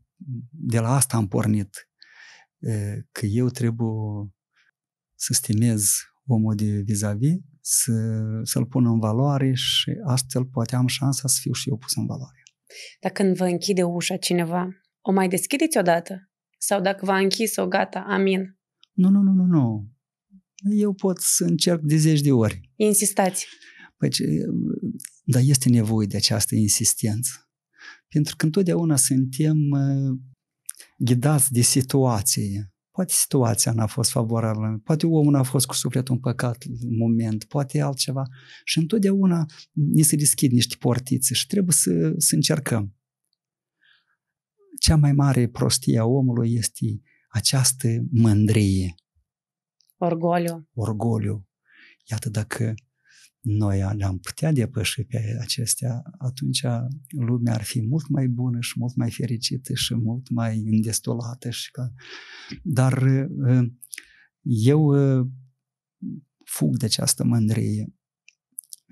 de la asta am pornit, ă, că eu trebuie să stimez omul de vis-a-vis să, să-l pun în valoare și astfel poate am șansa să fiu și eu pus în valoare. Dacă când vă închide ușa cineva, o mai deschideți odată? Sau dacă v-a închis-o, gata, amin? Nu, nu, nu, nu, nu. Eu pot să încerc de zeci de ori. Insistați. Păi, dar este nevoie de această insistență. Pentru că întotdeauna suntem uh, ghidați de situație. Poate situația n-a fost favorabilă, poate omul a fost cu sufletul păcat în moment, poate altceva. Și întotdeauna ni se deschid niște portițe și trebuie să, să încercăm. Cea mai mare prostie a omului este această mândrie. Orgoliu. Orgoliu. Iată, dacă noi le-am putea depăși pe acestea, atunci lumea ar fi mult mai bună și mult mai fericită și mult mai îndestulată. Și ca... Dar ă, eu ă, fug de această mândrie.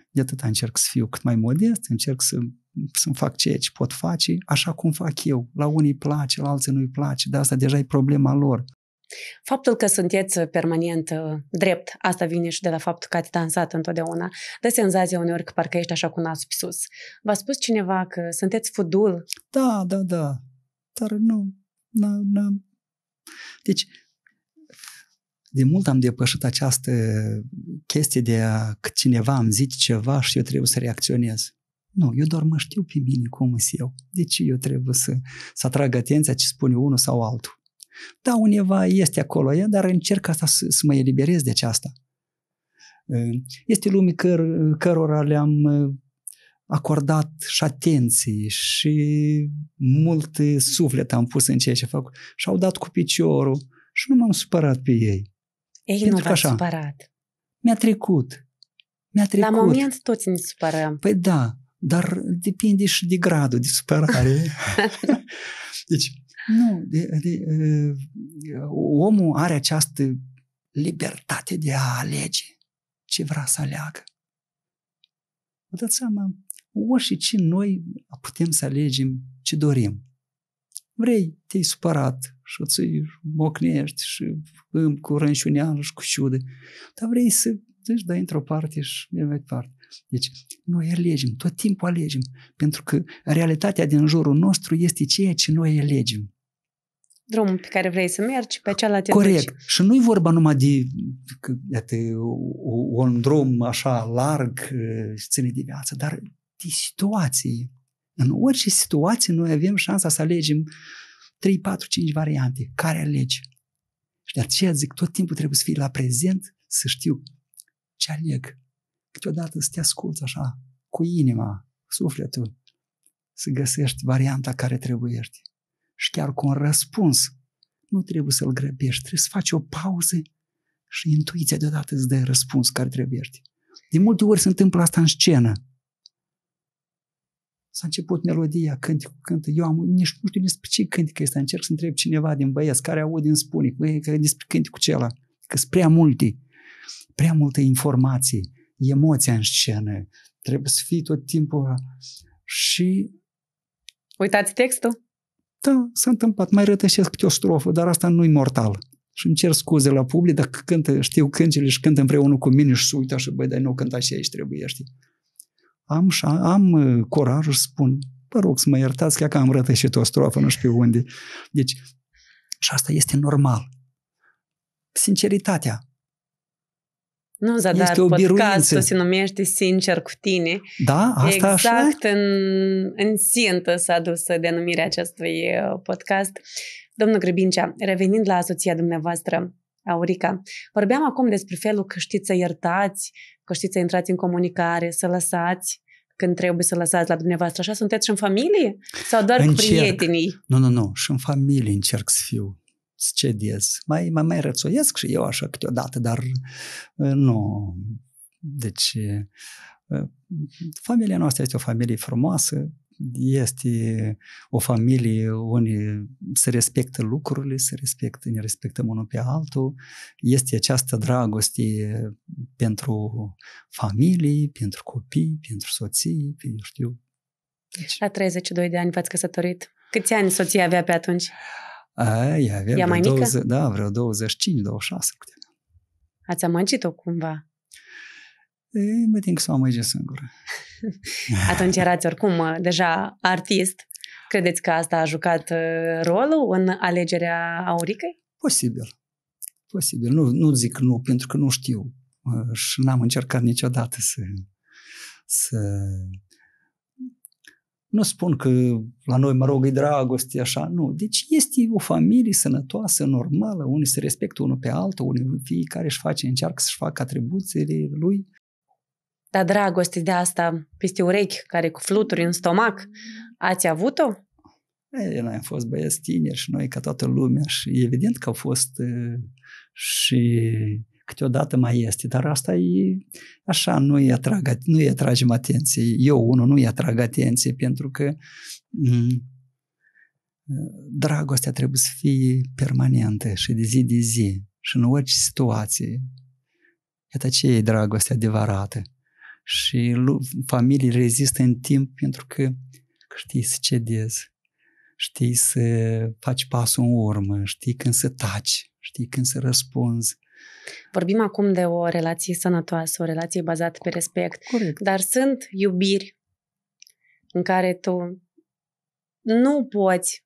De atât încerc să fiu cât mai modest, încerc să, să fac ceea ce pot face, așa cum fac eu. La unii place, la alții nu-i place, dar asta deja e problema lor. Faptul că sunteți uh, permanent uh, drept, asta vine și de la faptul că ați dansat întotdeauna, dă senzația uneori că parcă ești așa cu nasul pe sus. V-a spus cineva că sunteți fudul? Da, da, da. Dar nu, nu, nu. Na... Deci, de mult am depășit această chestie de a, că cineva îmi zice ceva și eu trebuie să reacționez. Nu, eu doar mă știu pe mine cum sunt eu. Deci eu trebuie să, să atrag atenția ce spune unul sau altul. Da, undeva este acolo ea, dar încerc asta să, să mă eliberez de aceasta. Este lumii căr- cărora le-am acordat și atenție și mult suflet am pus în ceea ce fac și au dat cu piciorul și nu m-am supărat pe ei. Ei Pentru nu v au supărat. Mi-a trecut. Mi-a trecut. La moment toți ne supărăm. Păi da, dar depinde și de gradul de supărare. deci, nu, de, de, uh, omul are această libertate de a alege ce vrea să aleagă. Vă dați seama, ce noi putem să alegem ce dorim. Vrei, te-ai supărat și îți mocnești și cu rănșuneală și cu ciudă, dar vrei să deci dai într-o parte și mergi mai departe. Deci, noi alegem, tot timpul alegem, pentru că realitatea din jurul nostru este ceea ce noi alegem drumul pe care vrei să mergi, pe cealaltă Corect. Duci. Și nu-i vorba numai de iată, un drum așa larg uh, și ține de viață, dar de situații. În orice situație noi avem șansa să alegem 3, 4, 5 variante. Care alegi? Și de aceea zic, tot timpul trebuie să fii la prezent, să știu ce aleg. Câteodată să te asculți așa, cu inima, sufletul, să găsești varianta care trebuiești și chiar cu un răspuns. Nu trebuie să-l grăbești, trebuie să faci o pauză și intuiția deodată îți dă răspuns care trebuie. De multe ori se întâmplă asta în scenă. S-a început melodia, cânticul cântă, eu am, nici nu știu despre ce că este, încerc să întreb cineva din băieți care aud din spune, că e despre cu cela, că sunt prea multe, prea multe informații, emoția în scenă, trebuie să fii tot timpul și... Uitați textul? Da, s-a întâmplat, mai rătășesc câte o strofă, dar asta nu-i mortal. Și îmi cer scuze la public, dacă cântă, știu cântele și cântă împreună cu mine și se uită așa, băi, dar nu cânta și aici trebuie, știi? Am, am uh, curajul să spun, vă rog să mă iertați, chiar că am rătășit o strofă, nu știu unde. Deci, și asta este normal. Sinceritatea. Nu, zadar, este o podcastul biruință. se numește Sincer cu tine. Da, asta exact așa? Exact în, în sintă s-a dus denumirea acestui uh, podcast. Domnul Grăbincea, revenind la asoția dumneavoastră, Aurica, vorbeam acum despre felul că știți să iertați, că știți să intrați în comunicare, să lăsați când trebuie să lăsați la dumneavoastră. Așa sunteți și în familie? Sau doar încerc. cu prietenii? Nu, nu, nu. Și în familie încerc să fiu scediez. Mai, mai, mai rățoiesc și eu așa câteodată, dar uh, nu. Deci, uh, familia noastră este o familie frumoasă, este o familie unde se respectă lucrurile, se respectă, ne respectăm unul pe altul, este această dragoste pentru familie, pentru copii, pentru soții, pentru știu. Deci... La 32 de ani v-ați căsătorit. Câți ani soția avea pe atunci? Aia avea mai 20, mică? Da, vreo 25-26 puteam. Ați amăgit-o cumva? E, mă că să o amăge singură. Atunci erați oricum uh, deja artist. Credeți că asta a jucat uh, rolul în alegerea Auricăi? Posibil. Posibil. Nu, nu zic nu, pentru că nu știu uh, și n-am încercat niciodată să, să nu spun că la noi, mă rog, e dragoste, așa, nu. Deci este o familie sănătoasă, normală, unii se respectă unul pe altul, unii fiecare își face, încearcă să-și facă atribuțiile lui. Dar dragoste de asta, peste urechi, care cu fluturi în stomac, ați avut-o? Ei, noi am fost băieți tineri și noi ca toată lumea și evident că au fost și câteodată mai este, dar asta e așa, nu îi, atrag, nu îi atragem atenție. Eu, unul, nu îi atrag atenție pentru că m- dragostea trebuie să fie permanentă și de zi de zi și în orice situație. Iată ce e dragostea adevărată. Și familii rezistă în timp pentru că știi să cedezi, știi să faci pasul în urmă, știi când să taci, știi când să răspunzi, Vorbim acum de o relație sănătoasă, o relație bazată pe respect, Corect. dar sunt iubiri în care tu nu poți,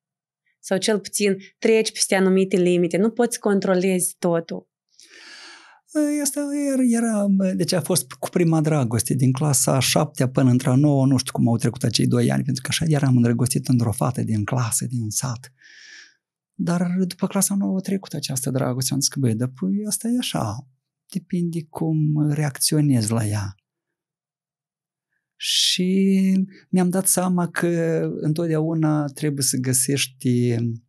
sau cel puțin treci peste anumite limite, nu poți controlezi totul. Asta era, deci a fost cu prima dragoste, din clasa a șaptea până într-a nouă, nu știu cum au trecut acei doi ani, pentru că așa eram îndrăgostit într-o fată din clasă, din sat. Uh, dar după clasa nouă a trecut această dragoste. Am zis că, băi, dar păi, asta e așa. Depinde cum reacționez la ea. Și mi-am dat seama că întotdeauna trebuie să găsești mm,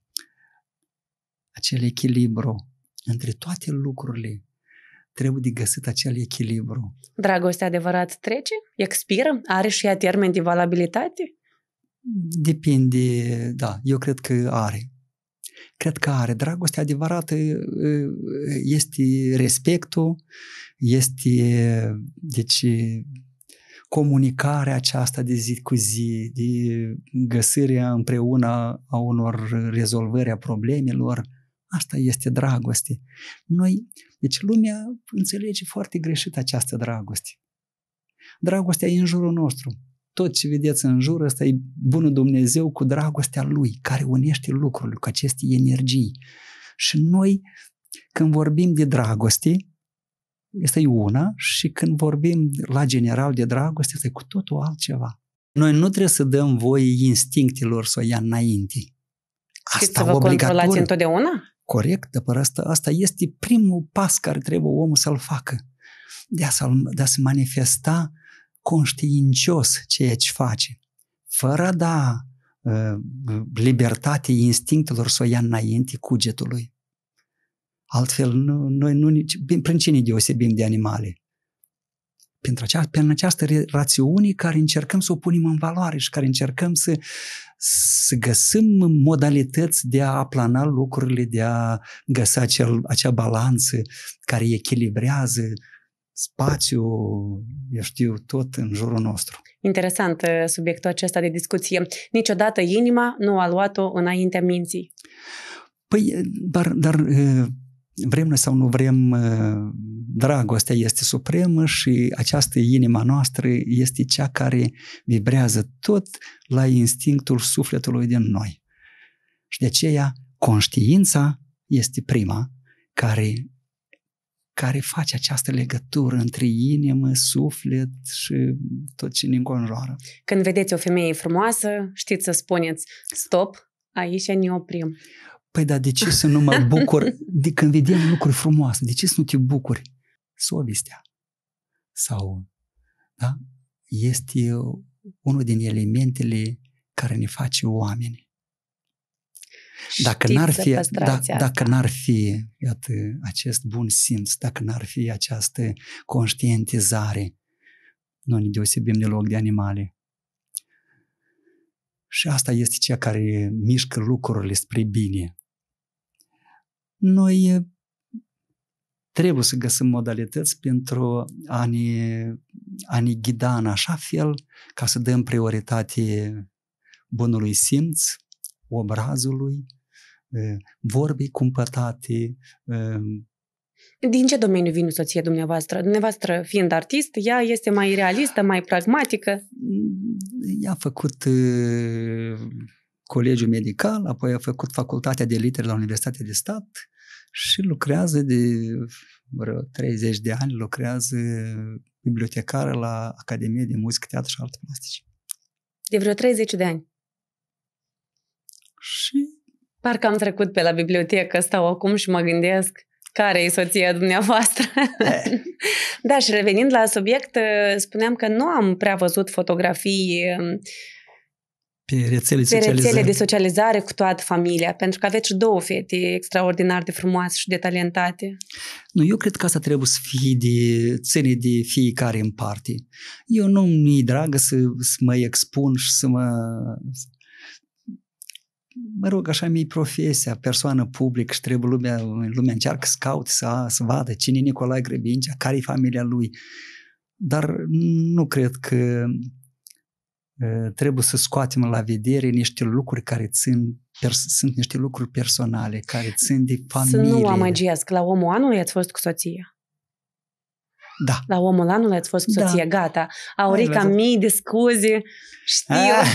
acel echilibru între toate lucrurile trebuie de găsit acel echilibru. Dragostea adevărat trece? Expiră? Are și ea termen de valabilitate? Depinde, da, eu cred că are cred că are. Dragostea adevărată este respectul, este deci, comunicarea aceasta de zi cu zi, de găsirea împreună a unor rezolvări a problemelor. Asta este dragoste. Noi, deci lumea înțelege foarte greșit această dragoste. Dragostea e în jurul nostru tot ce vedeți în jur, ăsta e bunul Dumnezeu cu dragostea Lui, care unește lucrurile cu aceste energii. Și noi, când vorbim de dragoste, este una și când vorbim la general de dragoste, este cu totul altceva. Noi nu trebuie să dăm voie instinctelor să o ia înainte. Asta și să vă controlați întotdeauna? Corect, dar asta, asta este primul pas care trebuie omul să-l facă. De a, de a se manifesta conștiincios ceea ce face, fără a da uh, libertate instinctelor să o ia înainte cugetului. Altfel, nu, noi nu, prin cine deosebim de animale? Pentru aceasta, prin această rațiune care încercăm să o punem în valoare și care încercăm să, să găsim modalități de a aplana lucrurile, de a găsi acel, acea balanță care echilibrează uh, spațiu, eu știu, tot în jurul nostru. Interesant uh, subiectul acesta de discuție. Niciodată inima nu a luat-o înaintea minții. Păi, uh, dar, dar uh, vrem noi sau nu vrem, dragostea este supremă și această inima noastră este cea care vibrează tot la instinctul sufletului din noi. Și de aceea, conștiința este prima care care face această legătură între inimă, suflet și tot ce ne înconjoară. Când vedeți o femeie frumoasă, știți să spuneți stop, aici ne oprim. Păi da, de ce să nu mă bucur? De când vedem lucruri frumoase, de ce să nu te bucuri? Sovestea. Sau, da? Este unul din elementele care ne face oameni. Dacă n-ar fi, da, dacă n-ar fi iată, acest bun simț, dacă n-ar fi această conștientizare, noi ne deosebim deloc de animale. Și asta este ceea care mișcă lucrurile spre bine. Noi eh, trebuie să găsim modalități pentru a ne, a ne ghida în așa fel ca să dăm prioritate bunului simț, obrazului, vorbei, cumpătate. Din ce domeniu vine soția dumneavoastră? Dumneavoastră fiind artist, ea este mai realistă, mai pragmatică? Ea a făcut colegiul medical, apoi a făcut facultatea de litere la Universitatea de Stat și lucrează de vreo 30 de ani, lucrează bibliotecară la Academie de Muzică, Teatru și Arte Plastice. De vreo 30 de ani? Și... Parcă am trecut pe la bibliotecă, stau acum și mă gândesc care e soția dumneavoastră. Eh. da, și revenind la subiect, eh, spuneam că nu am prea văzut fotografii eh, pe rețele, de socializare. rețele de socializare cu toată familia, pentru că aveți două fete extraordinar de frumoase și de talentate. Nu, eu cred că asta trebuie să fie de, ține de fiecare în parte. Eu nu mi-e dragă să, să mă expun și să mă mă rog, așa mi-i profesia, persoană publică și trebuie lumea, lumea încearcă să caute, să, să vadă cine e Nicolae Grebincea, care e familia lui. Dar nu cred că ă, trebuie să scoatem la vedere niște lucruri care țin, pers- sunt niște lucruri personale, care țin de familie. Să nu amăgiesc, la omul anului ați fost cu soția. Da. La omul l ați fost cu soție, da. gata. Aurica, Ai mii de scuze, știu. Ah.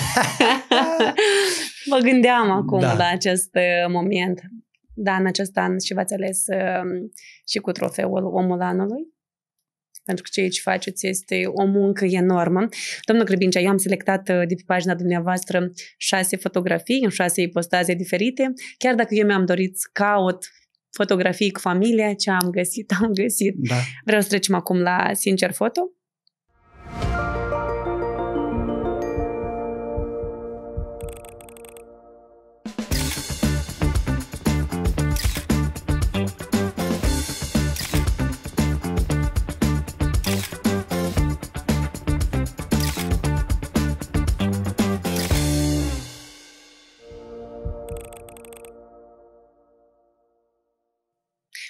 mă gândeam acum da. la acest uh, moment. Da, în acest an și v-ați ales um, și cu trofeul omul anului pentru că ceea ce faceți este o muncă enormă. Domnul Grăbincea, eu am selectat uh, de pe pagina dumneavoastră șase fotografii în șase ipostaze diferite. Chiar dacă eu mi-am dorit să caut fotografii cu familia, ce am găsit, am găsit. Da. Vreau să trecem acum la Sincer Foto.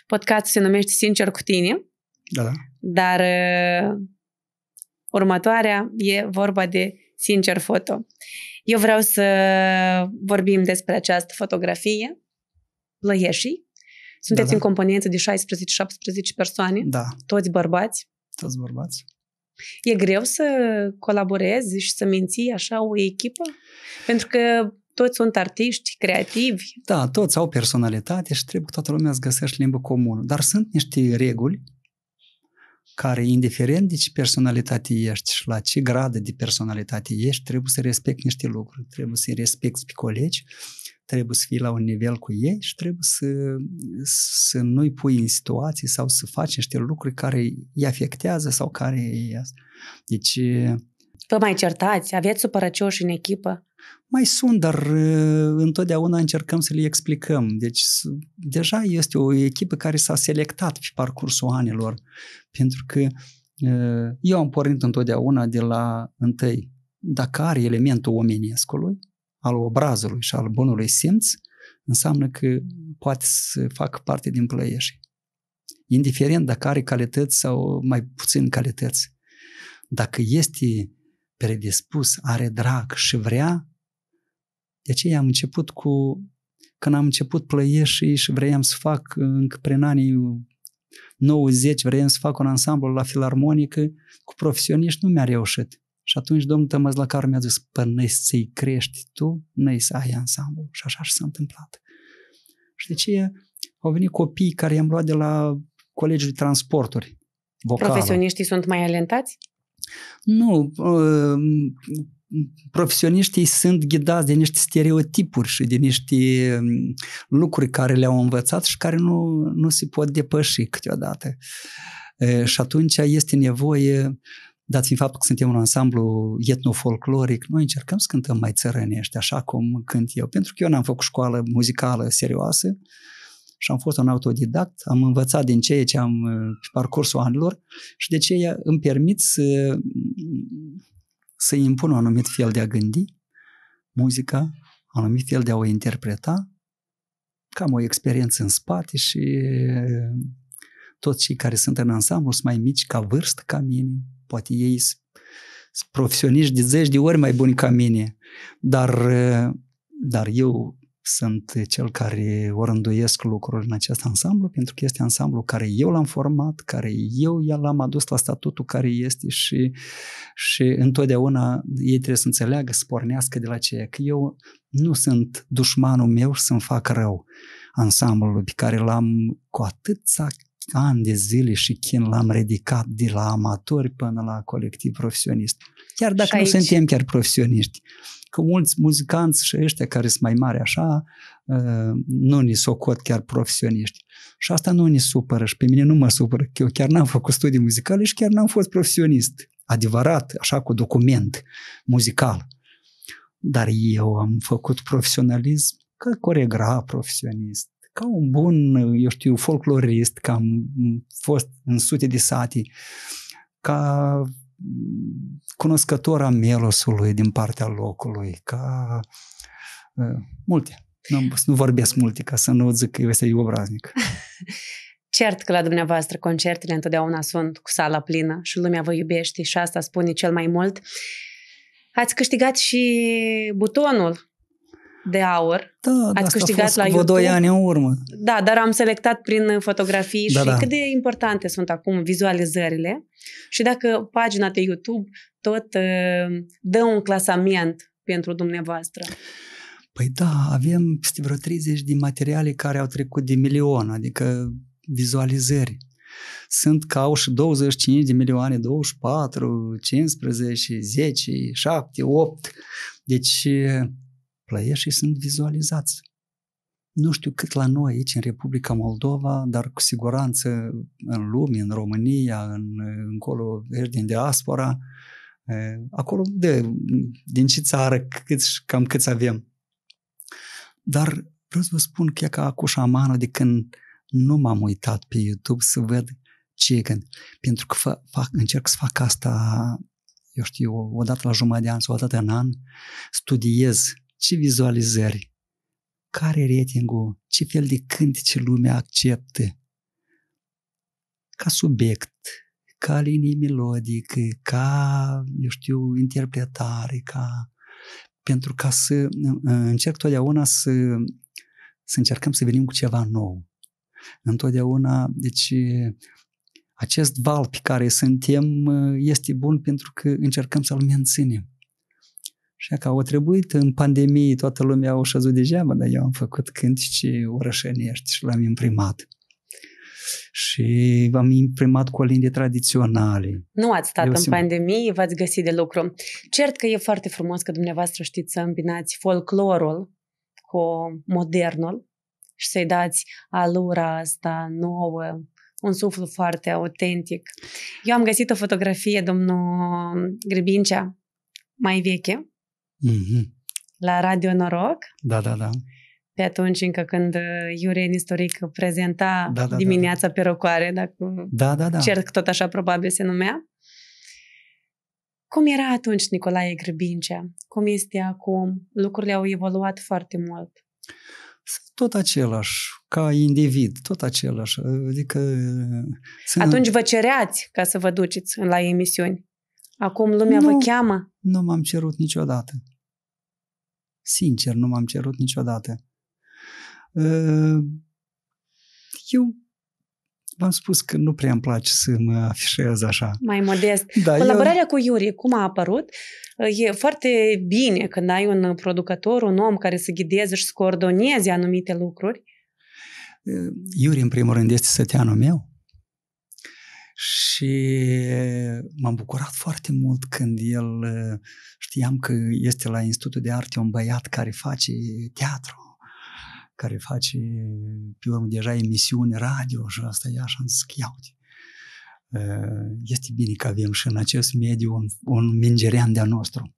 Podcastul se numește Sincer cu tine. Da. Dar uh, următoarea e vorba de Sincer Foto. Eu vreau să vorbim despre această fotografie, Plăieșii. Sunteți da, da. în componență de 16-17 persoane, da. toți bărbați. Toți bărbați. E greu să colaborezi și să menții așa o echipă? Pentru că toți sunt artiști, creativi. Da, toți au personalitate și trebuie toată lumea să găsești limbă comună. Dar sunt niște reguli care, indiferent de ce personalitate ești și la ce gradă de personalitate ești, trebuie să respecti niște lucruri, trebuie să-i respecti pe colegi, trebuie să fii la un nivel cu ei și trebuie să, să nu-i pui în situații sau să faci niște lucruri care îi afectează sau care îi... Deci, Vă mai certați? Aveți supărăcioși în echipă? Mai sunt, dar uh, întotdeauna încercăm să le explicăm. Deci deja este o echipă care s-a selectat pe parcursul anilor, pentru că uh, eu am pornit întotdeauna de la întâi, dacă are elementul omenescului, al obrazului și al bunului simț, înseamnă că poate să facă parte din plăieșii. Indiferent dacă are calități sau mai puțin calități. Dacă este predispus, are drag și vrea, de aceea am început cu, când am început plăieșii și vreau să fac încă prin anii 90, vreau să fac un ansamblu la filarmonică, cu profesioniști nu mi-a reușit. Și atunci domnul care mi-a zis, până păi, să-i crești tu, n să ai ansamblu. Și așa și s-a întâmplat. Și de ce au venit copii care i-am luat de la colegiul de transporturi. Vocală. Profesioniștii sunt mai alentați? Nu, ă, profesioniștii sunt ghidați de niște stereotipuri și de niște lucruri care le-au învățat și care nu, nu se pot depăși câteodată. Și atunci este nevoie, dat fiind faptul că suntem un ansamblu etnofolcloric, noi încercăm să cântăm mai țărănești, așa cum cânt eu, pentru că eu n-am făcut școală muzicală serioasă, și am fost un autodidact, am învățat din ceea ce am uh, pe parcursul anilor și de ceea îmi permit să, să impun un anumit fel de a gândi muzica, un anumit fel de a o interpreta, cam o experiență în spate și uh, toți cei care sunt în ansamblu sunt mai mici ca vârstă ca mine, poate ei sunt profesioniști de zeci de ori mai buni ca mine, dar, uh, dar eu sunt cel care orânduiesc lucruri în acest ansamblu, pentru că este ansamblu care eu l-am format, care eu l-am adus la statutul care este și, și întotdeauna ei trebuie să înțeleagă, să pornească de la ceea că eu nu sunt dușmanul meu și să-mi fac rău ansamblului pe care l-am cu atâția ani de zile și chin l-am ridicat de la amatori până la colectiv profesionist. Chiar dacă aici... nu suntem chiar profesioniști că mulți muzicanți și ăștia care sunt mai mari așa, uh, nu ni s-au cot chiar profesioniști. Și asta nu ne supără și pe mine nu mă supără, că eu chiar n-am făcut studii muzicale și chiar n-am fost profesionist. Adevărat, așa cu document muzical. Dar eu am făcut profesionalism ca coregra profesionist, ca un bun, eu știu, folclorist, că am fost în sute de sati, ca cunoscător a melosului din partea locului, ca multe. Nu, nu vorbesc multe ca să nu zic că este obraznic. Cert că la dumneavoastră concertele întotdeauna sunt cu sala plină și lumea vă iubește și asta spune cel mai mult. Ați câștigat și butonul de aur. Da, da Ați câștigat a fost la YouTube. doi ani în urmă. Da, dar am selectat prin fotografii da, și da. cât de importante sunt acum vizualizările. Și dacă pagina de YouTube tot uh, dă un clasament pentru dumneavoastră. Păi da, avem peste vreo 30 de materiale care au trecut de milion, adică vizualizări. Sunt ca și 25 de milioane, 24, 15, 10, 7, 8. Deci și sunt vizualizați. Nu știu cât la noi aici în Republica Moldova, dar cu siguranță în lume, în România, în, încolo, ești din diaspora, acolo de, din ce țară, cât, cam câți avem. Dar vreau să vă spun că e ca cu șamană de când nu m-am uitat pe YouTube să văd ce e când. Pentru că fac, fac, încerc să fac asta, eu știu, o dată la jumătate de an sau o dată în an, studiez ce vizualizări, care e ratingul, ce fel de cântece lumea acceptă, ca subiect, ca linie melodică, ca, eu știu, interpretare, ca... Pentru ca să încerc totdeauna să, să încercăm să venim cu ceva nou. Întotdeauna, deci, acest val pe care suntem este bun pentru că încercăm să-l menținem. Așa că au trebuit în pandemie, toată lumea au șăzut degeaba, dar eu am făcut cântice orășenești și l-am imprimat. Și am imprimat cu colinde tradiționale. Nu ați stat Eu în simt... pandemie, v-ați găsit de lucru. Cert că e foarte frumos că dumneavoastră știți să îmbinați folclorul cu modernul și să-i dați alura asta nouă, un suflu foarte autentic. Eu am găsit o fotografie, domnul Grebincea, mai veche, mm-hmm. la Radio Noroc. Da, da, da. Pe atunci, încă când uh, Iurie Istoric prezenta da, da, da, da. dimineața da. pe rocoare, dacă da, da, da. cerc tot așa probabil se numea. Cum era atunci Nicolae Grăbincea? Cum este acum? Lucrurile au evoluat foarte mult. Tot același, ca individ, tot același. Adică... Uh, atunci vă cereați ca să vă duceți la emisiuni. Acum lumea nu, vă cheamă? Nu m-am cerut niciodată. Sincer, nu m-am cerut niciodată. Ă, eu v-am spus că nu prea îmi place să mă afișez așa. Mai modest. Da, Colaborarea eu... cu Iuri, cum a apărut? Ă, e foarte bine când ai un producător, un om care să ghideze și să coordoneze anumite lucruri. Ă, Iuri, în primul rând, este săteanul meu și eh, m-am bucurat foarte mult când el, eh, știam că este la Institutul de Arte un băiat care face teatru, care face pe urmă deja emisiuni radio și asta e așa, în zis, eh, Este bine că avem și în acest mediu un, un mingerean de-a nostru.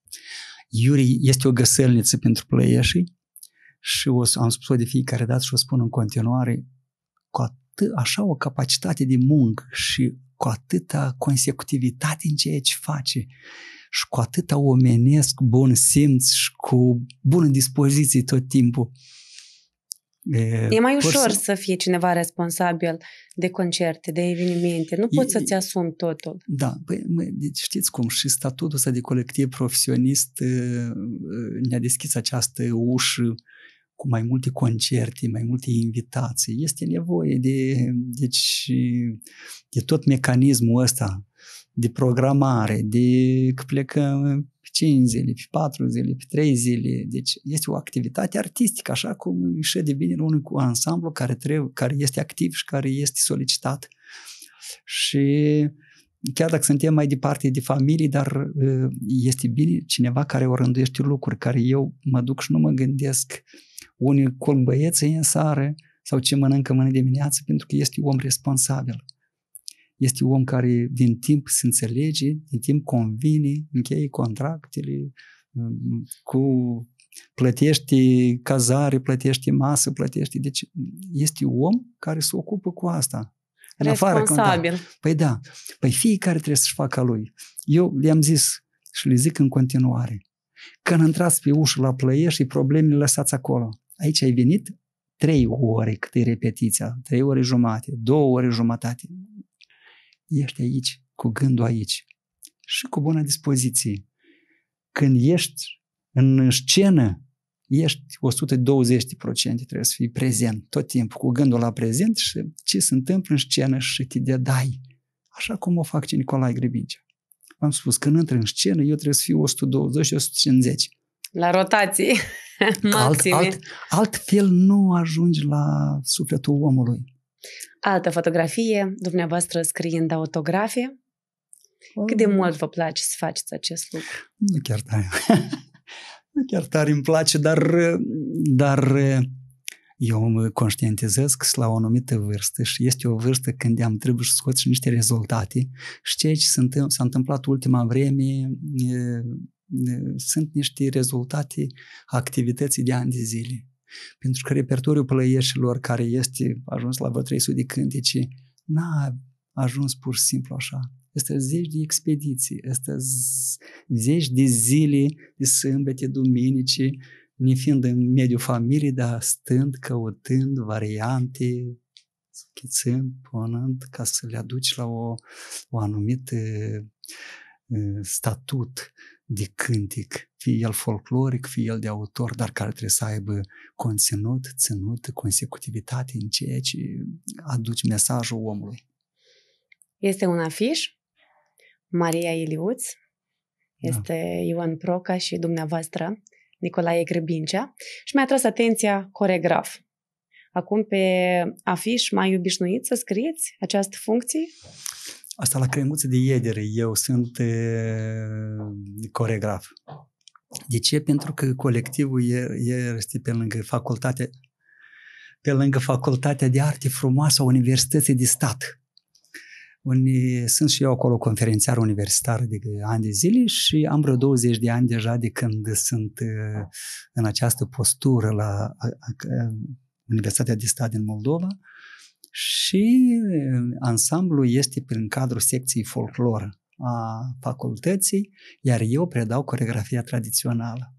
Iuri este o găselniță pentru plăieșii și o, am spus-o de fiecare dată și o spun în continuare, cu atât, așa o capacitate de muncă și cu atâta consecutivitate în ceea ce face și cu atâta omenesc bun simț și cu bună dispoziție tot timpul. E, e mai ușor să... să fie cineva responsabil de concerte, de evenimente. Nu poți e, să-ți asumi totul. Da, păi, mă, deci știți cum, și statutul ăsta de colectiv profesionist ne-a deschis această ușă uh, cu mai multe concerte, mai multe invitații. Este nevoie de, deci, de tot mecanismul ăsta de programare, de că plecăm pe 5 zile, pe 4 zile, pe 3 zile. Deci este o activitate artistică, așa cum își de bine unul cu ansamblu care, trebuie, care este activ și care este solicitat. Și chiar dacă suntem mai departe de familie, dar ă, este bine cineva care o rânduiește lucruri, care eu mă duc și nu mă gândesc uh, unii colb băieții în sară sau ce mănâncă mâine dimineață, pentru că este om responsabil. Este om care din timp se înțelege, din timp convine, încheie contractele, mm, cu plătește cazare, plătește masă, plătește... Deci este om care se ocupă cu asta. În Responsabil. Afară, păi da. Păi fiecare trebuie să-și facă lui. Eu le-am zis și le zic în continuare. Când intrați pe ușă la plăiești, problemele lăsați acolo. Aici ai venit trei ore cât e repetiția, trei ore jumate, două ore jumătate. Ești aici, cu gândul aici și cu bună dispoziție. Când ești în scenă, ești 120% trebuie să fii prezent tot timpul, cu gândul la prezent și ce se întâmplă în scenă și te dedai. Așa cum o fac și Nicolae Grebincea. V-am spus, când intră în scenă, eu trebuie să fiu 120 150. La rotații. alt, alt, fel nu ajungi la sufletul omului. Altă fotografie, dumneavoastră scriind autografie. Oh. Cât de mult vă place să faceți acest lucru? Nu chiar tare. nu chiar tare îmi place, dar, dar eu mă conștientizez că la o anumită vârstă și este o vârstă când am trebuie să scoți niște rezultate și ceea ce s-a întâmplat ultima vreme sunt niște rezultate a activității de ani de zile. Pentru că repertoriul plăieșilor care este ajuns la vreo 300 de cântece n-a ajuns pur și simplu așa. Este zeci de expediții, este zeci de zile de sâmbete, duminici, ne fiind în mediul familiei, dar stând, căutând variante, schițând, punând, ca să le aduci la o, o anumită ă, statut de cântic, fie el folcloric, fie el de autor, dar care trebuie să aibă conținut, ținut, consecutivitate în ceea ce aduci mesajul omului. Este un afiș, Maria Iliuț, da. este da. Ioan Proca și dumneavoastră, Nicolae Grăbincea, și mi-a tras atenția coregraf. Acum pe afiș mai obișnuit să scrieți această funcție? Asta la Cremuță de Iedere, eu sunt e, coregraf. De ce? Pentru că colectivul e este pe lângă facultate, pe lângă facultatea de arte frumoasă a Universității de Stat. Unii, sunt și eu acolo conferențiar universitar de ani de zile și am vreo 20 de ani deja de când sunt în această postură la Universitatea de Stat din Moldova și ansamblul este prin cadrul secției folclor a facultății, iar eu predau coregrafia tradițională.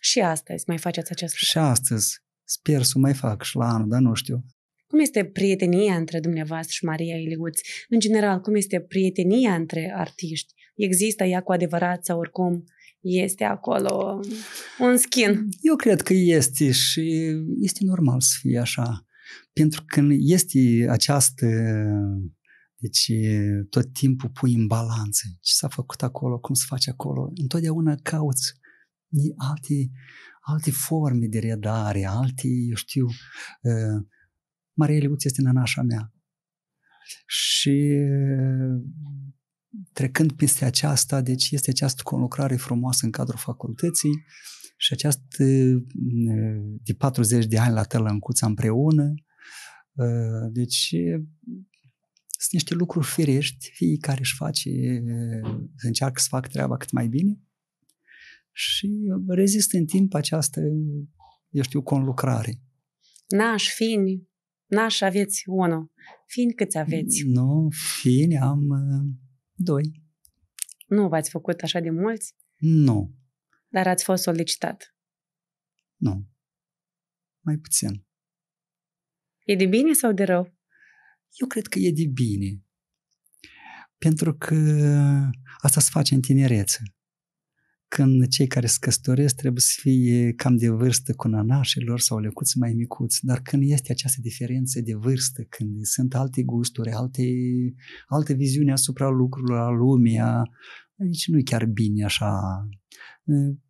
Și astăzi mai faceți acest lucru? Și astăzi. Sper să mai fac și la anul, dar nu știu. Cum este prietenia între dumneavoastră și Maria Iliuț? În general, cum este prietenia între artiști? Există ea cu adevărat sau oricum este acolo un skin? Eu cred că este și este normal să fie așa. Pentru că este această deci tot timpul pui în balanță ce s-a făcut acolo, cum se face acolo. Întotdeauna cauți alte, alte forme de redare, alte, eu știu, uh, Maria Liuț este nanașa mea. Și trecând peste aceasta, deci este această conlucrare frumoasă în cadrul facultății, uh, și această mm, eh, de 40 de ani la tălăncuța împreună, eh, deci sunt niște lucruri firești, fiecare își face, eh, încearcă să facă treaba cât mai bine și rezist în timp această, eu știu, conlucrare. Naș, fini, naș aveți unul, Fiind câți aveți? Nu, fiind am doi. Nu v-ați făcut așa de mulți? Nu. Dar ați fost solicitat? Nu. Mai puțin. E de bine sau de rău? Eu cred că e de bine. Pentru că asta se face în tinerețe. Când cei care se căsătoresc trebuie să fie cam de vârstă cu nanașilor sau lecuți mai micuți, dar când este această diferență de vârstă, când sunt alte gusturi, alte, alte viziuni asupra lucrurilor, a lumii, aici nu e chiar bine așa Mm.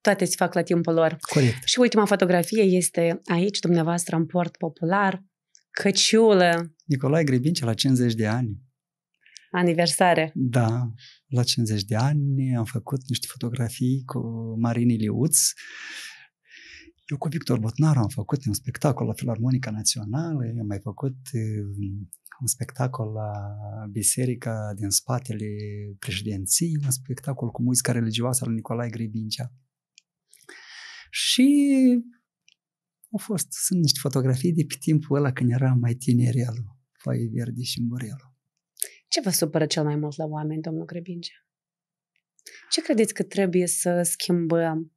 toate se fac la timpul lor. Corect. Și ultima fotografie este aici, dumneavoastră, în port popular, căciulă. Nicolae Gribince la 50 de ani. Aniversare. Da, la 50 de ani am făcut niște fotografii cu Marin Iliuț. Eu cu Victor Botnaru am făcut un spectacol la Filarmonica Națională, am mai făcut un spectacol la biserica din spatele președinției, un spectacol cu muzica religioasă al Nicolae Gribincea. Și au fost, sunt niște fotografii de pe timpul ăla când era mai tineri al Foaie Verde și Murelu. Ce vă supără cel mai mult la oameni, domnul Grebincea? Ce credeți că trebuie să schimbăm?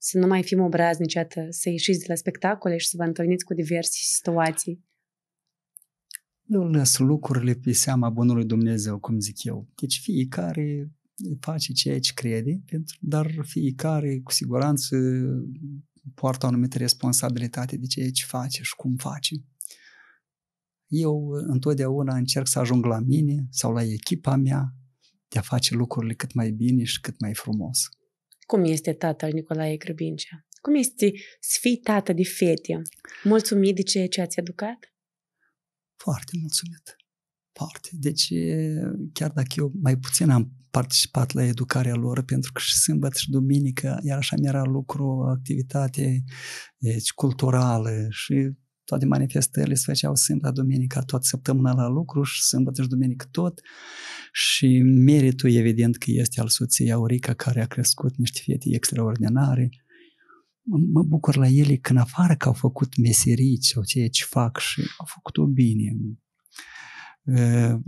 Să nu mai fim obraznici, atât, să ieșiți de la spectacole și să vă întâlniți cu diverse situații. Nu las lucrurile pe seama bunului Dumnezeu, cum zic eu. Deci fiecare face ceea ce crede, dar fiecare cu siguranță poartă o anumită responsabilitate de ceea ce face și cum face. Eu întotdeauna încerc să ajung la mine sau la echipa mea de a face lucrurile cât mai bine și cât mai frumos. Cum este tatăl Nicolae Grăbincea? Cum este să fii tată de fete? Mulțumit de ceea ce ați educat? foarte mulțumit. Foarte. Deci, chiar dacă eu mai puțin am participat la educarea lor, pentru că și sâmbătă și duminică, iar așa mi era lucru, activitate deci, culturală și toate manifestările se făceau sâmbătă, duminica, tot săptămâna la lucru și sâmbătă și duminică tot. Și meritul evident că este al soției Aurica, care a crescut niște fete extraordinare mă bucur la ele că afară că au făcut meserii sau ceea ce fac și au făcut-o bine. Ă,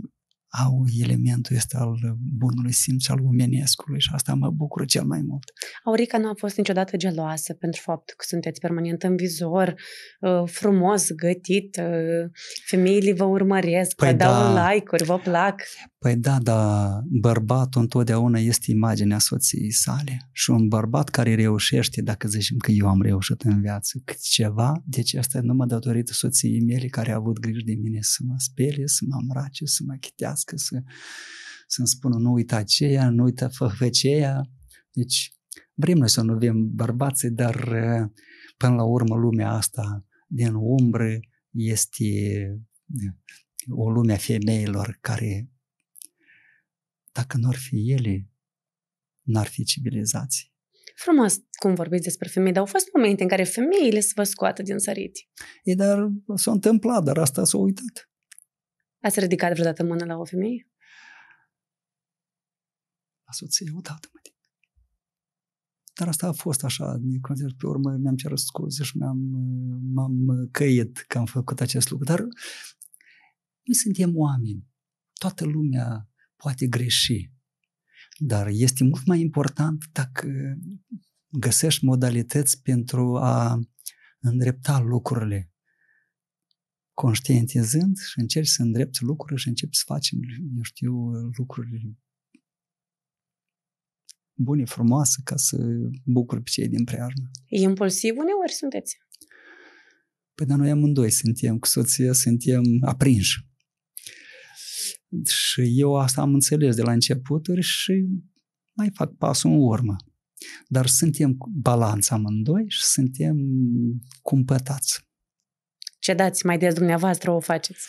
au elementul ăsta al bunului simț, al omenescului și asta mă bucură cel mai mult. Aurica nu a fost niciodată geloasă pentru faptul că sunteți permanent în vizor, uh, frumos gătit, uh, femeile vă urmăresc, păi vă da, dau like-uri, vă plac. Păi da, dar bărbatul întotdeauna este imaginea soției sale și un bărbat care reușește, dacă zicem că eu am reușit în viață ceva, deci asta e numai datorită soției mele care a avut grijă de mine să mă spele, să mă îmbrace, să mă chitească vorbească, să, să-mi spună nu uita aceea, nu uita fă aceea. Deci vrem noi să nu avem bărbații, dar eh, până la urmă lumea asta din umbră este eh, o lume a femeilor care dacă nu ar fi ele, n-ar fi civilizații. Frumos cum vorbiți despre femei, dar au fost momente în care femeile să vă scoată din săriti. E, dar s-a întâmplat, dar asta s-a uitat. Ați ridicat vreodată mâna la o femeie? La soție, odată, mă Dar asta a fost așa, consider, pe urmă mi-am cerut scuze și mi-am, m-am căiet că am făcut acest lucru. Dar noi suntem oameni. Toată lumea poate greși. Dar este mult mai important dacă găsești modalități pentru a îndrepta lucrurile conștientizând și încerci să îndrepti lucruri și începi să faci, eu știu, lucruri bune, frumoase, ca să bucuri pe cei din preajmă. Impulsiv uneori sunteți? Păi dar noi amândoi suntem, cu soția suntem aprinși. Și eu asta am înțeles de la începuturi și mai fac pasul în urmă. Dar suntem balanța amândoi și suntem cumpătați cedați mai des dumneavoastră, o faceți.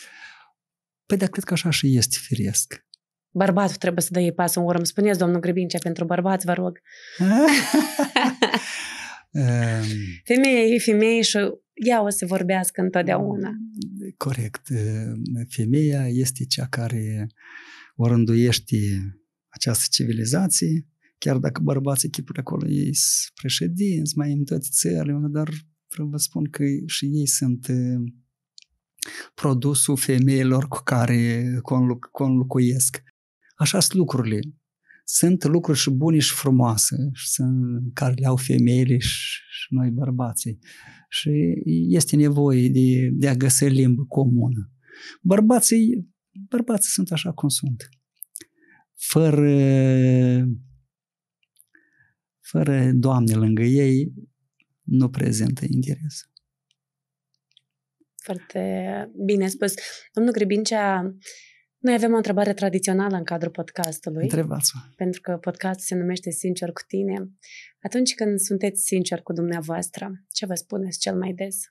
Păi da, cred că așa și este firesc. Bărbatul trebuie să dă ei pasul în urmă. Spuneți, domnul Grebincea, pentru bărbați, vă rog. Ehm. Femeia e femeie și ea o să vorbească întotdeauna. Corect. Femeia este cea care rânduiește această civilizație, chiar dacă bărbații chipuri acolo ei sunt președinți, mai în toate țările, dar vreau vă spun că și ei sunt produsul femeilor cu care conluc- conlucuiesc. Așa sunt lucrurile. Sunt lucruri și bune și frumoase sunt, care le au femeile și, și noi bărbații. Și este nevoie de, de a găsi limbă comună. Bărbații, bărbații sunt așa cum sunt. Fără, fără Doamne lângă ei, nu prezintă interes. Foarte bine spus. Domnul Gribincea, noi avem o întrebare tradițională în cadrul podcastului. întrebați o Pentru că podcastul se numește Sincer cu tine. Atunci când sunteți sincer cu dumneavoastră, ce vă spuneți cel mai des?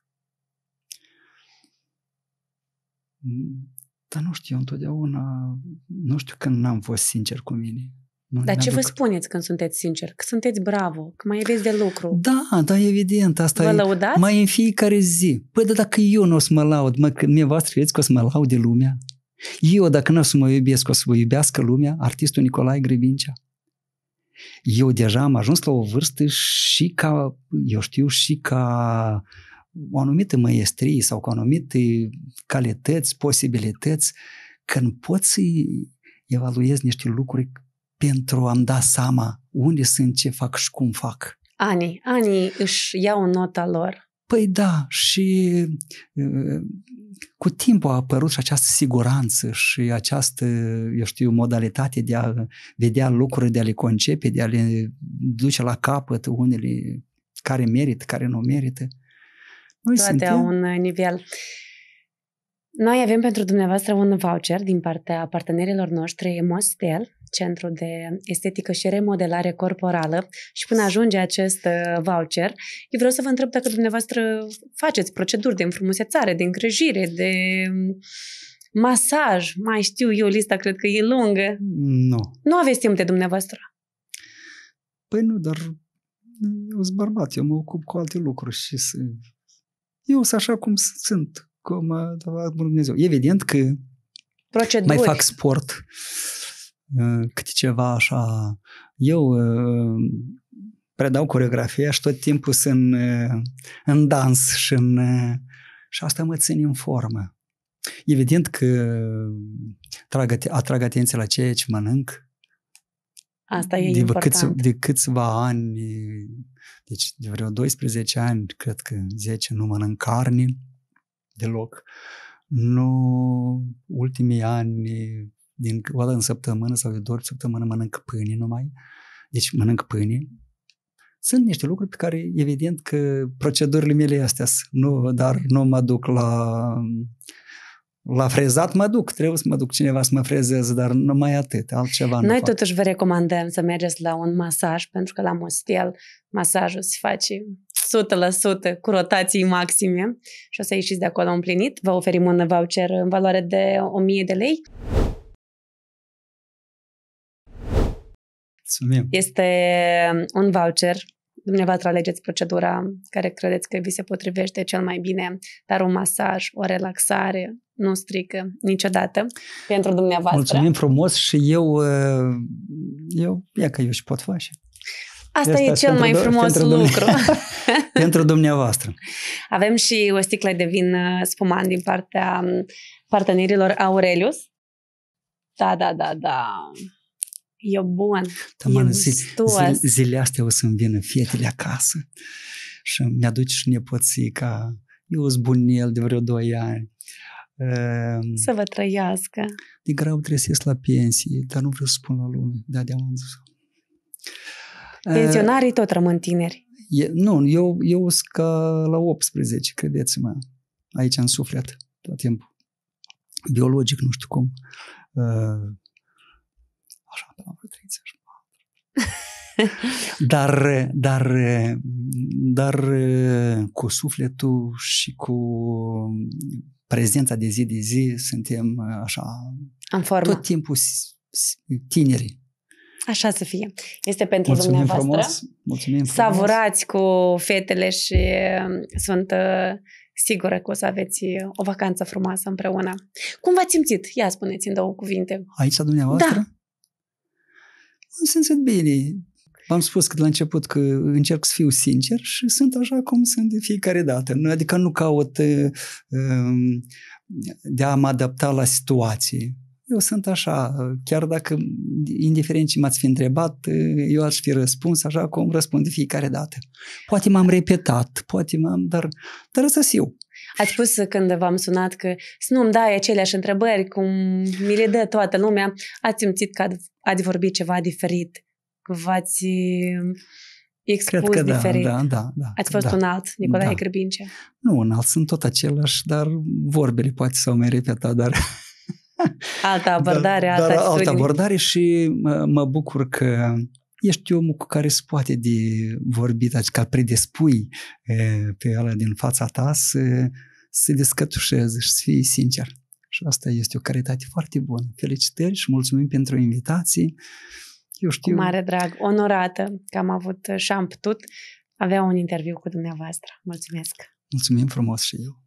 Mm, dar nu știu, întotdeauna, nu știu când n-am fost sincer cu mine. Noi dar ce aduc... vă spuneți când sunteți sincer? Că sunteți bravo, că mai aveți de lucru. Da, da, evident. Asta vă e, Mai în fiecare zi. Păi, dar dacă eu nu o să mă laud, mă, voastră credeți că o să mă laud de lumea? Eu, dacă nu o să mă iubesc, o să vă iubească lumea, artistul Nicolae Grevincea. Eu deja am ajuns la o vârstă și ca, eu știu, și ca o anumită măiestrie sau cu anumite calități, posibilități, când poți să evaluezi niște lucruri pentru a-mi da seama unde sunt, ce fac și cum fac. Ani, ani își iau nota lor. Păi da, și cu timpul a apărut și această siguranță și această, eu știu, modalitate de a vedea lucruri, de a le concepe, de a le duce la capăt unele care merită, care nu merită. Noi Toate suntem... au un uh, nivel. Noi avem pentru dumneavoastră un voucher din partea partenerilor noștri Mostel, Centru de Estetică și Remodelare Corporală și până ajunge acest uh, voucher, eu vreau să vă întreb dacă dumneavoastră faceți proceduri de înfrumusețare, de îngrijire, de um, masaj, mai știu eu, lista cred că e lungă. Nu. Nu aveți timp de dumneavoastră? Păi nu, dar mm, eu sunt bărbat, eu mă ocup cu alte lucruri și eu sunt așa cum sunt, cum uh, a Dumnezeu. Evident că Proceduri. mai fac sport, Ă, cât ceva așa. Eu ă, predau coreografia și tot timpul sunt ă, în dans și în... Și asta mă țin în formă. Evident că trag, atrag atenția la ceea ce mănânc. Asta e de important. Câți, de câțiva ani, deci de vreo 12 ani, cred că 10, nu mănânc carne deloc. Nu, ultimii ani din, o dată în săptămână sau de două ori săptămână mănâncă pâine numai, deci mănâncă pâine. Sunt niște lucruri pe care, evident, că procedurile mele astea nu, dar nu mă duc la la frezat mă duc, trebuie să mă duc cineva să mă frezeze, dar numai atât, altceva Noi nu Noi totuși vă recomandăm să mergeți la un masaj, pentru că la Mostel masajul se face 100% cu rotații maxime și o să ieșiți de acolo împlinit. Vă oferim un voucher în valoare de 1000 de lei. Mulțumim. Este um, un voucher dumneavoastră alegeți procedura care credeți că vi se potrivește cel mai bine, dar un masaj, o relaxare nu strică niciodată pentru dumneavoastră. Mulțumim frumos și eu, uh, eu, ia că eu și pot face. Asta, Asta e cel mai frumos pentru lucru. pentru dumneavoastră. Avem și o sticlă de vin uh, spuman din partea um, partenerilor Aurelius. Da, da, da, da e bun, Taman, da, e gustos. Zi, zile astea o să-mi vină fetele acasă și mi-aduce și ca Eu sunt bunel de vreo doi ani. Ehm, să vă trăiască. De greu trebuie să ies la pensie, dar nu vreau să spun la lume. Da, de am zis. Pensionarii tot rămân tineri. E, nu, eu, eu sunt ca la 18, credeți-mă. Aici am suflet tot timpul. Biologic, nu știu cum. Uh, așa, până vreo 34. dar, dar, dar cu sufletul și cu prezența de zi de zi suntem așa... În formă. Tot timpul tineri. Așa să fie. Este pentru Mulțumim dumneavoastră. Frumos. Mulțumim frumos. Savurați cu fetele și uh, sunt uh, sigură că o să aveți uh, o vacanță frumoasă împreună. Cum v-ați simțit? Ia spuneți în două cuvinte. Aici dumneavoastră? Da. Sunt simțit bine. V-am spus că de la început că încerc să fiu sincer și sunt așa cum sunt de fiecare dată. Adică nu caut uh, um, de a mă adapta la situație. Eu sunt așa, chiar dacă, indiferent ce m-ați fi întrebat, uh, eu aș fi răspuns așa cum răspund de fiecare dată. Poate m-am repetat, poate m-am, dar, dar asta eu. Ați spus când v-am sunat că să nu-mi dai aceleași întrebări cum mi le dă toată lumea. Ați simțit că ați vorbit ceva diferit, că v-ați um, expus Cred că da, diferit. Da, da, da, Ați fost da, un alt Nicolae da. Grăbince? Nu, un alt, sunt tot același, dar vorbele poate s-au mai repetat, dar... Alta abordare, dar, alta dar, Altă abordare și mă, uh, mă bucur că ești omul cu care se poate de vorbit, adică predispui pe ăla din fața ta să se descătușeze și să fii sincer. Și asta este o caritate foarte bună. Felicitări și mulțumim pentru invitații. Eu știu... Cu mare drag, onorată că am avut și am putut avea un interviu cu dumneavoastră. Mulțumesc! Mulțumim frumos și eu!